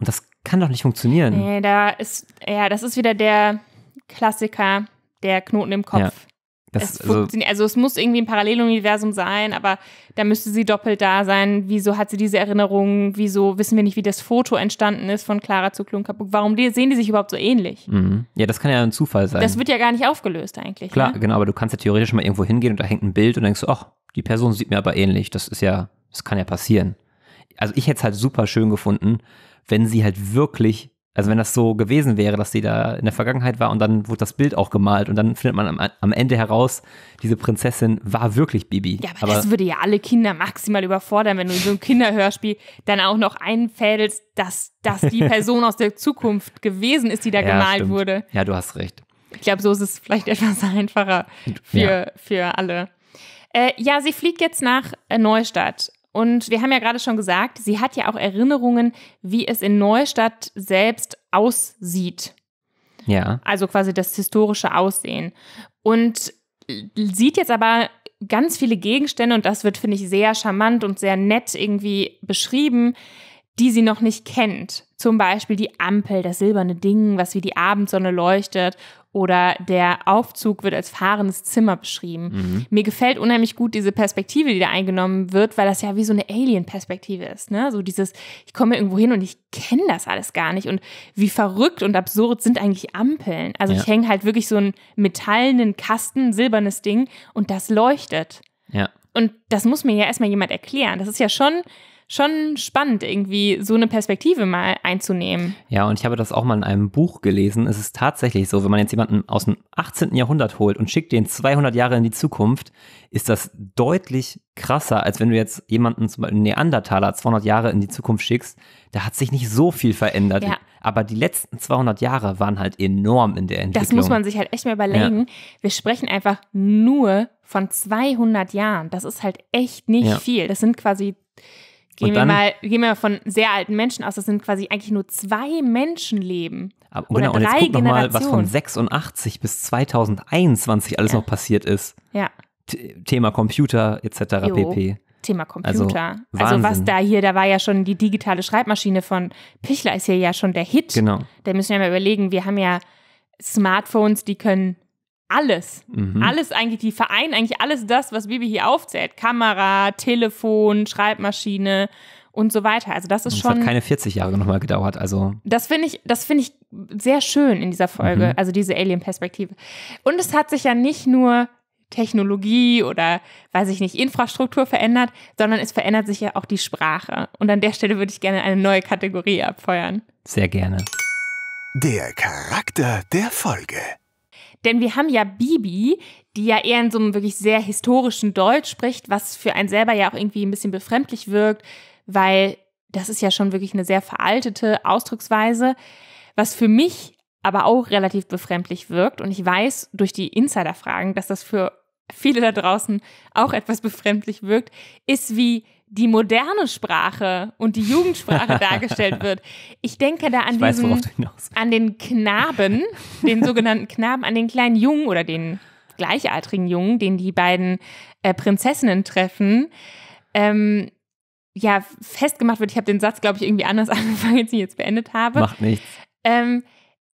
Und das kann doch nicht funktionieren. Nee, da ist, ja, das ist wieder der Klassiker, der Knoten im Kopf. Ja. Das, es also, also, es muss irgendwie ein Paralleluniversum sein, aber da müsste sie doppelt da sein. Wieso hat sie diese Erinnerungen? Wieso wissen wir nicht, wie das Foto entstanden ist von Clara zu Klunkapuk? Warum die, sehen die sich überhaupt so ähnlich? Mhm. Ja, das kann ja ein Zufall sein. Das wird ja gar nicht aufgelöst eigentlich. Klar, ne? genau, aber du kannst ja theoretisch mal irgendwo hingehen und da hängt ein Bild und denkst, ach, die Person sieht mir aber ähnlich. Das ist ja, das kann ja passieren. Also ich hätte es halt super schön gefunden, wenn sie halt wirklich also wenn das so gewesen wäre, dass sie da in der Vergangenheit war und dann wurde das Bild auch gemalt und dann findet man am, am Ende heraus, diese Prinzessin war wirklich Bibi. Ja, aber, aber, das würde ja alle Kinder maximal überfordern, wenn du in so ein Kinderhörspiel dann auch noch einfädelst, dass das die Person aus der Zukunft gewesen ist, die da ja, gemalt stimmt. wurde. Ja, du hast recht. Ich glaube, so ist es vielleicht etwas einfacher für, ja. für alle. Äh, ja, sie fliegt jetzt nach äh, Neustadt und wir haben ja gerade schon gesagt, sie hat ja auch Erinnerungen, wie es in Neustadt selbst aussieht. Ja. Also quasi das historische Aussehen. Und sieht jetzt aber ganz viele Gegenstände und das wird, finde ich, sehr charmant und sehr nett irgendwie beschrieben, die sie noch nicht kennt. Zum Beispiel die Ampel, das silberne Ding, was wie die Abendsonne leuchtet. Oder der Aufzug wird als fahrendes Zimmer beschrieben. Mhm. Mir gefällt unheimlich gut diese Perspektive, die da eingenommen wird, weil das ja wie so eine Alien-Perspektive ist. Ne? So dieses, ich komme irgendwo hin und ich kenne das alles gar nicht. Und wie verrückt und absurd sind eigentlich Ampeln. Also ja. ich hänge halt wirklich so einen metallenen Kasten, silbernes Ding und das leuchtet. Ja. Und das muss mir ja erstmal jemand erklären. Das ist ja schon schon spannend, irgendwie so eine Perspektive mal einzunehmen. Ja, und ich habe das auch mal in einem Buch gelesen. Es ist tatsächlich so, wenn man jetzt jemanden aus dem 18. Jahrhundert holt und schickt den 200 Jahre in die Zukunft, ist das deutlich krasser, als wenn du jetzt jemanden, zum Beispiel einen Neandertaler, 200 Jahre in die Zukunft schickst. Da hat sich nicht so viel verändert. Ja. Aber die letzten 200 Jahre waren halt enorm in der Entwicklung. Das muss man sich halt echt mal überlegen. Ja. Wir sprechen einfach nur von 200 Jahren. Das ist halt echt nicht ja. viel. Das sind quasi Gehen, wir mal, gehen wir mal von sehr alten Menschen aus, das sind quasi eigentlich nur zwei Menschenleben. Aber, oder genau, drei jetzt guck nochmal, was von 86 bis 2021 alles ja. noch passiert ist. Ja. T Thema Computer etc. Jo. pp. Thema also Computer. Also, also, was da hier, da war ja schon die digitale Schreibmaschine von Pichler ist hier ja schon der Hit. Genau. Da müssen wir mal überlegen, wir haben ja Smartphones, die können alles. Mhm. Alles eigentlich, die vereinen eigentlich alles das, was Bibi hier aufzählt. Kamera, Telefon, Schreibmaschine und so weiter. Also das ist das schon. Das hat keine 40 Jahre nochmal gedauert. Also. Das finde ich, das finde ich sehr schön in dieser Folge, mhm. also diese Alien-Perspektive. Und es hat sich ja nicht nur Technologie oder, weiß ich nicht, Infrastruktur verändert, sondern es verändert sich ja auch die Sprache. Und an der Stelle würde ich gerne eine neue Kategorie abfeuern. Sehr gerne. Der Charakter der Folge. Denn wir haben ja Bibi, die ja eher in so einem wirklich sehr historischen Deutsch spricht, was für einen selber ja auch irgendwie ein bisschen befremdlich wirkt, weil das ist ja schon wirklich eine sehr veraltete Ausdrucksweise, was für mich aber auch relativ befremdlich wirkt. Und ich weiß durch die Insiderfragen, dass das für viele da draußen auch etwas befremdlich wirkt, ist wie die moderne Sprache und die Jugendsprache dargestellt wird. Ich denke da an diesen, weiß, an den Knaben, den sogenannten Knaben, an den kleinen Jungen oder den gleichaltrigen Jungen, den die beiden äh, Prinzessinnen treffen. Ähm, ja, festgemacht wird. Ich habe den Satz, glaube ich, irgendwie anders angefangen, als ich ihn jetzt beendet habe. Macht nichts. Ähm,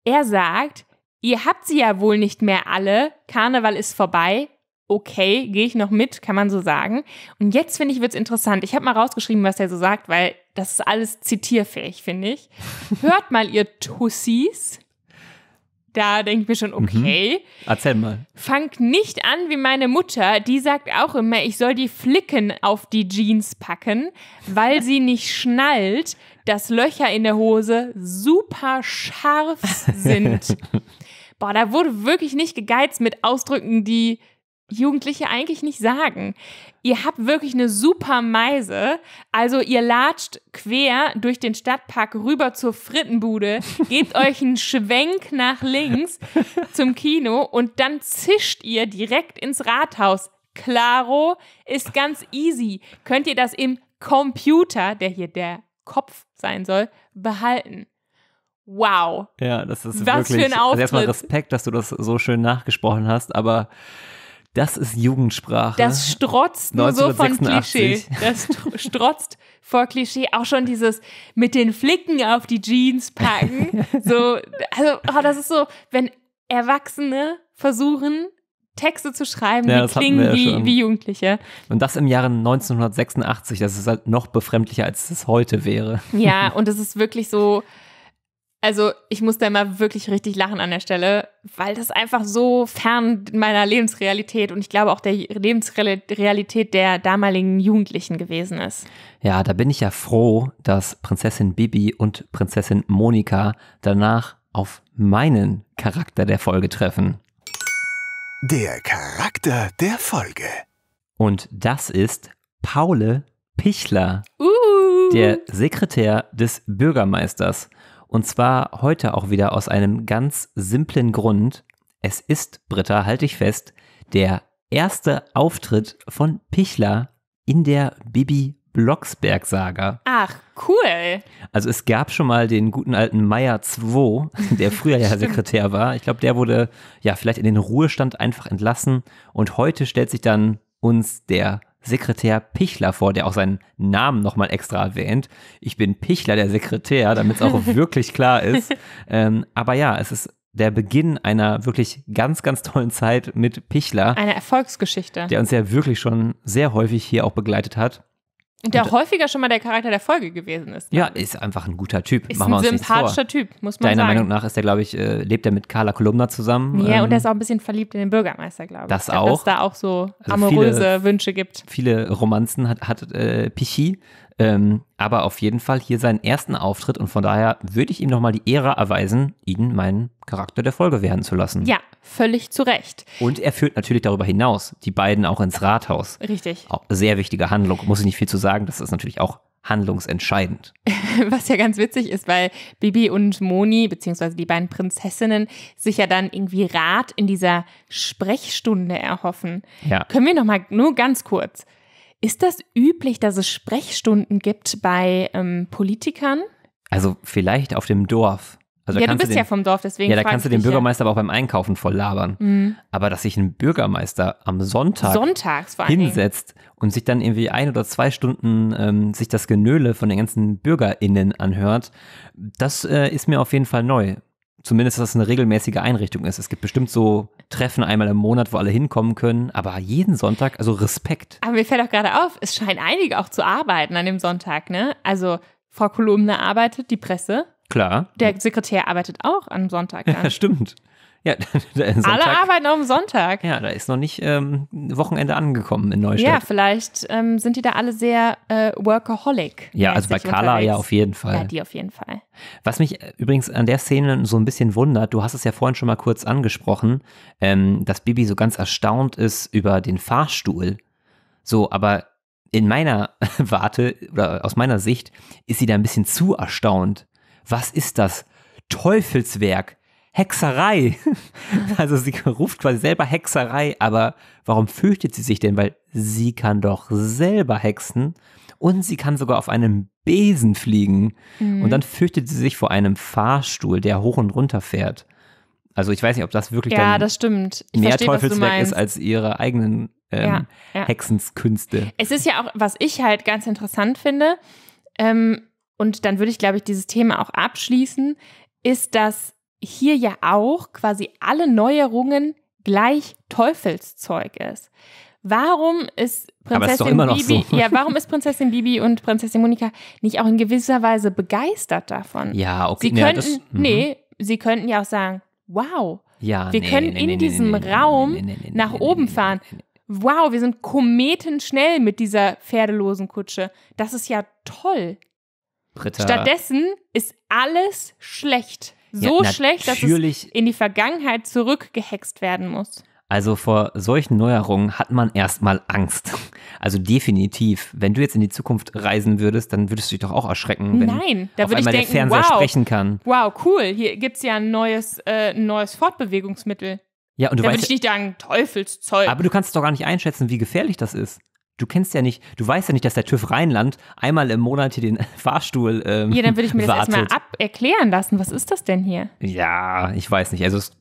er sagt, ihr habt sie ja wohl nicht mehr alle, Karneval ist vorbei, okay, gehe ich noch mit, kann man so sagen. Und jetzt finde ich, wird es interessant. Ich habe mal rausgeschrieben, was er so sagt, weil das ist alles zitierfähig, finde ich. Hört mal, ihr Tussis. Da denke ich mir schon, mhm. okay. Mhm. Erzähl mal. Fangt nicht an wie meine Mutter, die sagt auch immer, ich soll die Flicken auf die Jeans packen, weil sie nicht schnallt, dass Löcher in der Hose super scharf sind. Boah, da wurde wirklich nicht gegeizt mit Ausdrücken, die Jugendliche eigentlich nicht sagen. Ihr habt wirklich eine super Meise. Also ihr latscht quer durch den Stadtpark rüber zur Frittenbude, geht euch einen Schwenk nach links zum Kino und dann zischt ihr direkt ins Rathaus. Claro ist ganz easy. Könnt ihr das im Computer, der hier der Kopf sein soll, behalten. Wow. Ja, das ist Was wirklich. Für ein Auftritt. also erstmal Respekt, dass du das so schön nachgesprochen hast, aber das ist Jugendsprache. Das strotzt nur so von Klischee. Das strotzt vor Klischee. Auch schon dieses mit den Flicken auf die Jeans packen. So, also, oh, das ist so, wenn Erwachsene versuchen, Texte zu schreiben, ja, die klingen wie, wie, Jugendliche. Und das im Jahre 1986, das ist halt noch befremdlicher, als es heute wäre. Ja, und es ist wirklich so, also ich muss da immer wirklich richtig lachen an der Stelle, weil das einfach so fern meiner Lebensrealität und ich glaube auch der Lebensrealität der damaligen Jugendlichen gewesen ist. Ja, da bin ich ja froh, dass Prinzessin Bibi und Prinzessin Monika danach auf meinen Charakter der Folge treffen. Der Charakter der Folge. Und das ist Paule Pichler, uh. der Sekretär des Bürgermeisters. Und zwar heute auch wieder aus einem ganz simplen Grund. Es ist, Britta, halte ich fest, der erste Auftritt von Pichler in der Bibi Blocksberg Saga. Ach, cool. Also es gab schon mal den guten alten Meier 2, der früher ja Sekretär war. Ich glaube, der wurde ja vielleicht in den Ruhestand einfach entlassen und heute stellt sich dann uns der Sekretär Pichler vor, der auch seinen Namen nochmal extra erwähnt. Ich bin Pichler, der Sekretär, damit es auch wirklich klar ist. Ähm, aber ja, es ist der Beginn einer wirklich ganz, ganz tollen Zeit mit Pichler. Eine Erfolgsgeschichte. Der uns ja wirklich schon sehr häufig hier auch begleitet hat. Und der und, häufiger schon mal der Charakter der Folge gewesen ist. Ja, ist einfach ein guter Typ. Ist Machen ein sympathischer Typ, muss man Deiner sagen. Deiner Meinung nach ist er, glaube ich, äh, lebt er mit Carla Kolumna zusammen. Ja, ähm, und er ist auch ein bisschen verliebt in den Bürgermeister, glaube ich. Das auch. Dass da auch so amoröse also viele, Wünsche gibt. Viele Romanzen hat, hat äh, Pichy ähm, aber auf jeden Fall hier seinen ersten Auftritt und von daher würde ich ihm nochmal die Ehre erweisen, ihn meinen Charakter der Folge werden zu lassen. Ja, völlig zu Recht. Und er führt natürlich darüber hinaus die beiden auch ins Rathaus. Richtig. Auch sehr wichtige Handlung, muss ich nicht viel zu sagen, das ist natürlich auch handlungsentscheidend. Was ja ganz witzig ist, weil Bibi und Moni, beziehungsweise die beiden Prinzessinnen, sich ja dann irgendwie Rat in dieser Sprechstunde erhoffen. Ja. Können wir nochmal nur ganz kurz ist das üblich, dass es Sprechstunden gibt bei ähm, Politikern? Also vielleicht auf dem Dorf. Also ja, du bist den, ja vom Dorf, deswegen. Ja, da kannst du den Bürgermeister ja. aber auch beim Einkaufen voll labern. Mhm. Aber dass sich ein Bürgermeister am Sonntag Sonntags hinsetzt und sich dann irgendwie ein oder zwei Stunden ähm, sich das Genöle von den ganzen BürgerInnen anhört, das äh, ist mir auf jeden Fall neu zumindest, dass es eine regelmäßige Einrichtung ist. Es gibt bestimmt so Treffen einmal im Monat, wo alle hinkommen können, aber jeden Sonntag, also Respekt. Aber mir fällt auch gerade auf, es scheinen einige auch zu arbeiten an dem Sonntag, ne? Also Frau Kolumne arbeitet, die Presse. Klar. Der Sekretär arbeitet auch am Sonntag. Ja, stimmt. Ja, Alle arbeiten am Sonntag. Ja, da ist noch nicht ähm, Wochenende angekommen in Neustadt. Ja, vielleicht ähm, sind die da alle sehr äh, workaholic. Ja, also bei Carla unterwegs. ja auf jeden Fall. Ja, die auf jeden Fall. Was mich äh, übrigens an der Szene so ein bisschen wundert, du hast es ja vorhin schon mal kurz angesprochen, ähm, dass Bibi so ganz erstaunt ist über den Fahrstuhl. So, aber in meiner Warte oder aus meiner Sicht ist sie da ein bisschen zu erstaunt. Was ist das? Teufelswerk Hexerei. Also sie ruft quasi selber Hexerei, aber warum fürchtet sie sich denn? Weil sie kann doch selber hexen und sie kann sogar auf einem Besen fliegen. Mhm. Und dann fürchtet sie sich vor einem Fahrstuhl, der hoch und runter fährt. Also ich weiß nicht, ob das wirklich ja, das stimmt. Ich mehr verstehe, Teufelswerk ist als ihre eigenen ähm, ja, ja. Hexenskünste. Es ist ja auch, was ich halt ganz interessant finde, ähm, und dann würde ich, glaube ich, dieses Thema auch abschließen, ist, dass hier ja auch quasi alle Neuerungen gleich Teufelszeug ist. Warum ist Prinzessin Bibi, so. ja, warum ist Prinzessin Bibi und Prinzessin Monika nicht auch in gewisser Weise begeistert davon? Ja, okay. Sie könnten, ja, das, nee, sie könnten ja auch sagen, wow, ja, wir nee, können nee, in nee, diesem Raum nach oben fahren. Wow, wir sind kometenschnell mit dieser pferdelosen Kutsche. Das ist ja toll. Britta. Stattdessen ist alles schlecht so ja, schlecht, dass es in die Vergangenheit zurückgehext werden muss. Also vor solchen Neuerungen hat man erstmal Angst. Also definitiv. Wenn du jetzt in die Zukunft reisen würdest, dann würdest du dich doch auch erschrecken, wenn Nein, da auf einmal denken, der Fernseher wow, sprechen kann. Wow, cool. Hier gibt es ja ein neues, äh, neues Fortbewegungsmittel. Ja, und du da weißt, würde ich nicht sagen, Teufelszeug. Aber du kannst doch gar nicht einschätzen, wie gefährlich das ist du kennst ja nicht, du weißt ja nicht, dass der TÜV Rheinland einmal im Monat hier den Fahrstuhl ähm, Ja, dann würde ich mir wartet. das erstmal ab erklären lassen. Was ist das denn hier? Ja, ich weiß nicht. Also es,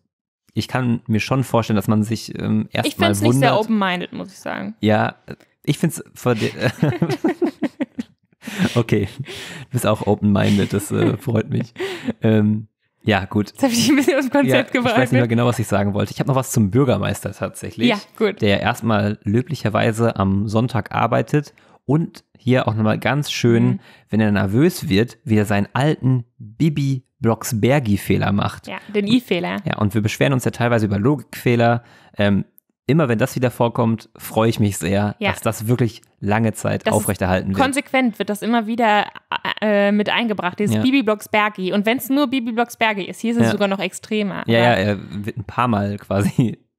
ich kann mir schon vorstellen, dass man sich ähm, erstmal Ich finde es nicht sehr open-minded, muss ich sagen. Ja, ich finde es Okay, du bist auch open-minded, das äh, freut mich. Ähm, ja, gut. Jetzt habe ich ein bisschen aus dem Konzept ja, gebracht. Ich weiß nicht mehr ne? genau, was ich sagen wollte. Ich habe noch was zum Bürgermeister tatsächlich. Ja, gut. Der erstmal löblicherweise am Sonntag arbeitet und hier auch nochmal ganz schön, mhm. wenn er nervös wird, wieder seinen alten Bibi Blocksbergi-Fehler macht. Ja, den I-Fehler. Ja, und wir beschweren uns ja teilweise über Logikfehler. Ähm, immer wenn das wieder vorkommt, freue ich mich sehr, ja. dass das wirklich lange Zeit das aufrechterhalten wird. Konsequent wird das immer wieder äh, äh mit eingebracht, dieses ja. Bibi Blocksbergi. Und wenn es nur Bibi Blocksbergi ist, hier ist es sogar noch extremer. Ja, ja, er wird ein paar Mal quasi.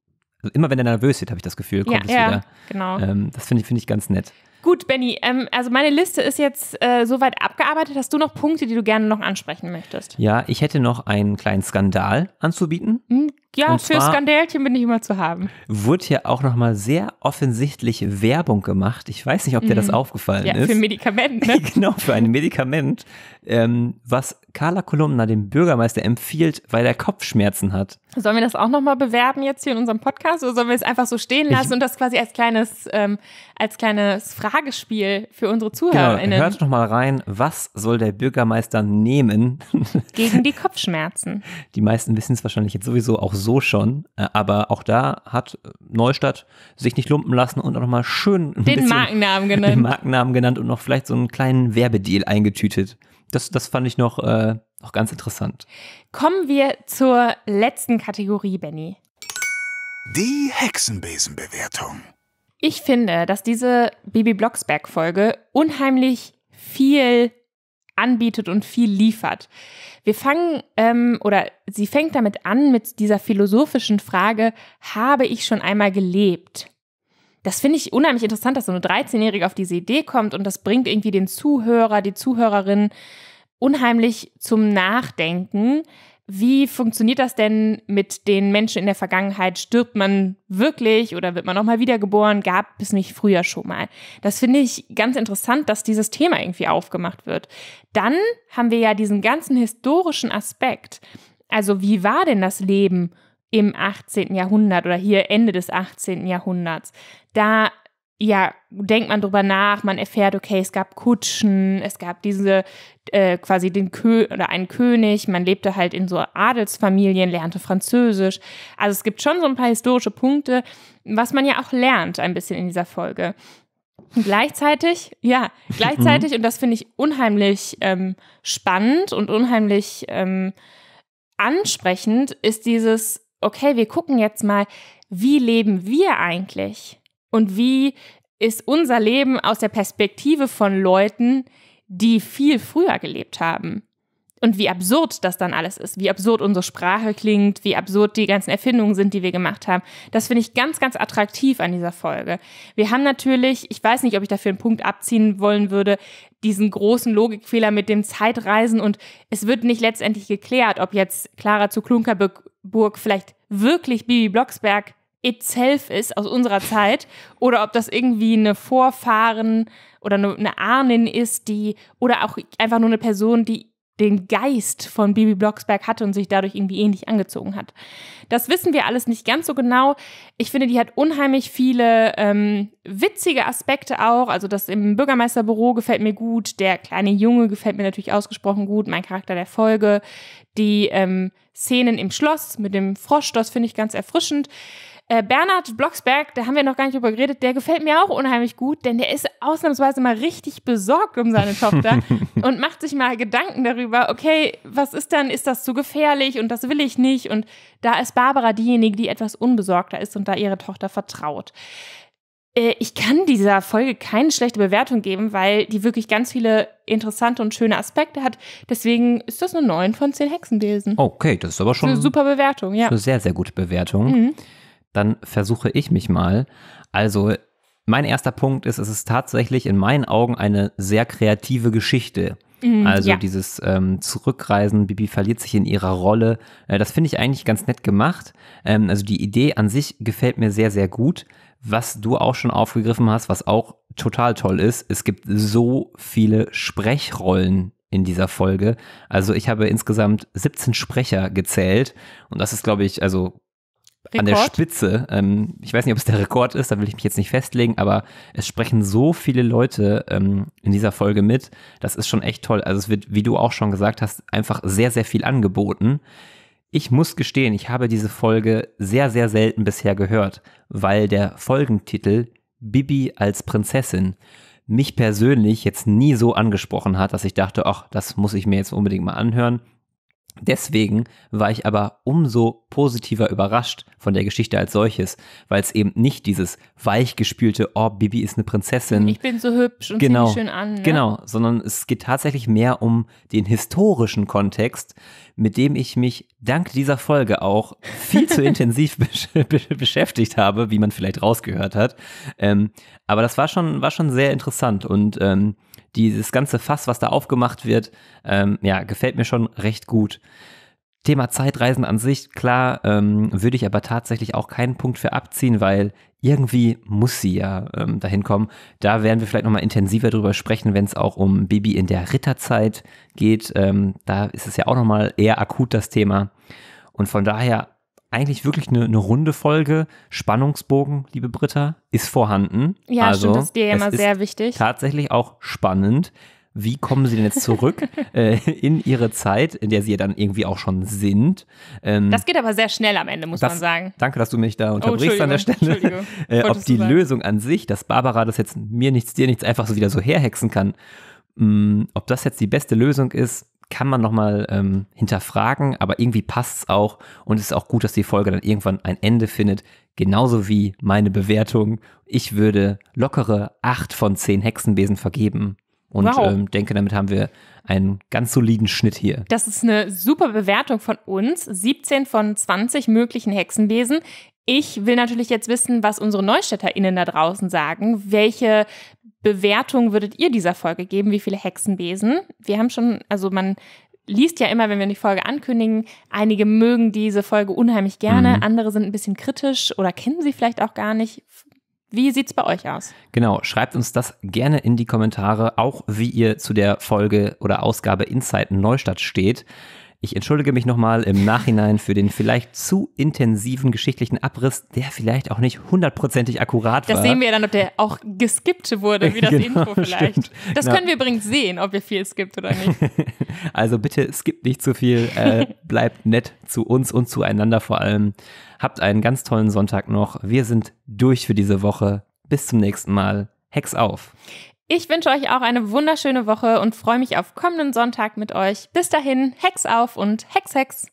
Also immer wenn er nervös wird, habe ich das Gefühl, kommt es wieder. Genau. Ähm, das finde ich, find ich ganz nett. Gut, Benny, ähm, also meine Liste ist jetzt äh, soweit abgearbeitet. Hast du noch Punkte, die du gerne noch ansprechen möchtest? Ja, ich hätte noch einen kleinen Skandal anzubieten. Hm? ja, Und für Skandälchen bin ich immer zu haben. Wurde hier auch nochmal sehr offensichtlich Werbung gemacht. Ich weiß nicht, ob dir mhm. das aufgefallen ja, ist. Ja, für ein Medikament, ne? genau, für ein Medikament, ähm, was Carla Kolumna dem Bürgermeister empfiehlt, weil er Kopfschmerzen hat. Sollen wir das auch nochmal bewerben jetzt hier in unserem Podcast oder sollen wir es einfach so stehen lassen ich, und das quasi als kleines, ähm, als kleines Fragespiel für unsere genau, ZuhörerInnen? Genau, hört mal rein, was soll der Bürgermeister nehmen? Gegen die Kopfschmerzen. Die meisten wissen es wahrscheinlich jetzt sowieso auch so schon, äh, aber auch da hat äh, Neustadt sich nicht lumpen lassen und auch nochmal schön den Markennamen genannt. Den Markennamen genannt und noch vielleicht so einen kleinen Werbedeal eingetütet. Das, das fand ich noch, äh, noch ganz interessant. Kommen wir zur letzten Kategorie, Benny. Die Hexenbesenbewertung. Ich finde, dass diese Baby Blocksberg-Folge unheimlich viel anbietet und viel liefert. Wir fangen ähm, oder sie fängt damit an mit dieser philosophischen Frage, habe ich schon einmal gelebt? das finde ich unheimlich interessant, dass so eine 13-Jährige auf diese Idee kommt und das bringt irgendwie den Zuhörer, die Zuhörerin unheimlich zum Nachdenken. Wie funktioniert das denn mit den Menschen in der Vergangenheit? Stirbt man wirklich oder wird man nochmal wiedergeboren? Gab es nicht früher schon mal? Das finde ich ganz interessant, dass dieses Thema irgendwie aufgemacht wird. Dann haben wir ja diesen ganzen historischen Aspekt. Also wie war denn das Leben im 18. Jahrhundert oder hier Ende des 18. Jahrhunderts. Da ja, denkt man drüber nach, man erfährt, okay, es gab Kutschen, es gab diese äh, quasi den Kö oder einen König, man lebte halt in so Adelsfamilien, lernte Französisch. Also es gibt schon so ein paar historische Punkte, was man ja auch lernt ein bisschen in dieser Folge. Und gleichzeitig, ja, gleichzeitig, mhm. und das finde ich unheimlich ähm, spannend und unheimlich ähm, ansprechend, ist dieses okay, wir gucken jetzt mal, wie leben wir eigentlich? Und wie ist unser Leben aus der Perspektive von Leuten, die viel früher gelebt haben? und wie absurd das dann alles ist, wie absurd unsere Sprache klingt, wie absurd die ganzen Erfindungen sind, die wir gemacht haben. Das finde ich ganz, ganz attraktiv an dieser Folge. Wir haben natürlich, ich weiß nicht, ob ich dafür einen Punkt abziehen wollen würde, diesen großen Logikfehler mit dem Zeitreisen und es wird nicht letztendlich geklärt, ob jetzt Clara zu Klunkerburg vielleicht wirklich Bibi Blocksberg itself ist aus unserer Zeit oder ob das irgendwie eine Vorfahren oder eine Ahnin ist, die oder auch einfach nur eine Person, die den Geist von Bibi Blocksberg hatte und sich dadurch irgendwie ähnlich angezogen hat. Das wissen wir alles nicht ganz so genau. Ich finde, die hat unheimlich viele ähm, witzige Aspekte auch. Also das im Bürgermeisterbüro gefällt mir gut, der kleine Junge gefällt mir natürlich ausgesprochen gut, mein Charakter der Folge, die ähm, Szenen im Schloss mit dem Frosch, das finde ich ganz erfrischend. Äh, Bernhard Blocksberg, da haben wir noch gar nicht drüber geredet, der gefällt mir auch unheimlich gut, denn der ist ausnahmsweise mal richtig besorgt um seine Tochter und macht sich mal Gedanken darüber, okay, was ist dann, ist das zu gefährlich und das will ich nicht. Und da ist Barbara diejenige, die etwas unbesorgter ist und da ihre Tochter vertraut äh, ich kann dieser Folge keine schlechte Bewertung geben, weil die wirklich ganz viele interessante und schöne Aspekte hat. Deswegen ist das eine 9 von 10 Hexenbesen. Okay, das ist aber schon. eine super Bewertung, ja. Eine sehr, sehr gute Bewertung. Mhm dann versuche ich mich mal. Also, mein erster Punkt ist, es ist tatsächlich in meinen Augen eine sehr kreative Geschichte. Mm, also ja. dieses ähm, Zurückreisen, Bibi verliert sich in ihrer Rolle. Äh, das finde ich eigentlich ganz nett gemacht. Ähm, also die Idee an sich gefällt mir sehr, sehr gut. Was du auch schon aufgegriffen hast, was auch total toll ist, es gibt so viele Sprechrollen in dieser Folge. Also ich habe insgesamt 17 Sprecher gezählt und das ist, glaube ich, also Rekord? an der Spitze. Ähm, ich weiß nicht, ob es der Rekord ist, da will ich mich jetzt nicht festlegen, aber es sprechen so viele Leute ähm, in dieser Folge mit. Das ist schon echt toll. Also es wird, wie du auch schon gesagt hast, einfach sehr, sehr viel angeboten. Ich muss gestehen, ich habe diese Folge sehr, sehr selten bisher gehört, weil der Folgentitel Bibi als Prinzessin mich persönlich jetzt nie so angesprochen hat, dass ich dachte, ach, das muss ich mir jetzt unbedingt mal anhören. Deswegen war ich aber umso positiver überrascht von der Geschichte als solches, weil es eben nicht dieses weichgespülte, oh, Bibi ist eine Prinzessin. Ich bin so hübsch und genau, schön an. Ne? Genau, sondern es geht tatsächlich mehr um den historischen Kontext, mit dem ich mich dank dieser Folge auch viel zu intensiv beschäftigt habe, wie man vielleicht rausgehört hat. Ähm, aber das war schon, war schon sehr interessant und ähm, dieses ganze Fass, was da aufgemacht wird, ähm, ja, gefällt mir schon recht gut. Thema Zeitreisen an sich, klar, ähm, würde ich aber tatsächlich auch keinen Punkt für abziehen, weil irgendwie muss sie ja ähm, dahin kommen. Da werden wir vielleicht nochmal intensiver drüber sprechen, wenn es auch um Baby in der Ritterzeit geht. Ähm, da ist es ja auch nochmal eher akut das Thema. Und von daher eigentlich wirklich eine, eine, runde Folge. Spannungsbogen, liebe Britta, ist vorhanden. Ja, also, stimmt, das ist dir ja immer sehr wichtig. Tatsächlich auch spannend. Wie kommen sie denn jetzt zurück äh, in ihre Zeit, in der sie ja dann irgendwie auch schon sind? Ähm, das geht aber sehr schnell am Ende, muss das, man sagen. Danke, dass du mich da oh, unterbrichst oh, an der Stelle. Äh, ob die Lösung an sich, dass Barbara das jetzt mir nichts, dir nichts einfach so wieder so herhexen kann, mh, mm, ob das jetzt die beste Lösung ist, kann man nochmal ähm, hinterfragen, aber irgendwie passt es auch und es ist auch gut, dass die Folge dann irgendwann ein Ende findet. Genauso wie meine Bewertung. Ich würde lockere 8 von 10 Hexenbesen vergeben. Und wow. ähm, denke, damit haben wir einen ganz soliden Schnitt hier. Das ist eine super Bewertung von uns. 17 von 20 möglichen Hexenbesen. Ich will natürlich jetzt wissen, was unsere NeustädterInnen da draußen sagen. Welche Bewertung würdet ihr dieser Folge geben? Wie viele Hexenbesen? Wir haben schon, also man liest ja immer, wenn wir die Folge ankündigen, einige mögen diese Folge unheimlich gerne, mhm. andere sind ein bisschen kritisch oder kennen sie vielleicht auch gar nicht. Wie sieht es bei euch aus? Genau, schreibt uns das gerne in die Kommentare, auch wie ihr zu der Folge oder Ausgabe Inside Neustadt steht. Ich entschuldige mich nochmal im Nachhinein für den vielleicht zu intensiven geschichtlichen Abriss, der vielleicht auch nicht hundertprozentig akkurat das war. Das sehen wir dann, ob der auch geskippt wurde, wie das genau, Intro vielleicht. Stimmt. Das genau. können wir übrigens sehen, ob ihr viel skippt oder nicht. also bitte skippt nicht zu viel, äh, bleibt nett zu uns und zueinander vor allem. Habt einen ganz tollen Sonntag noch. Wir sind durch für diese Woche. Bis zum nächsten Mal. Hex auf. Ich wünsche euch auch eine wunderschöne Woche und freue mich auf kommenden Sonntag mit euch. Bis dahin, Hex auf und Hex, Hex!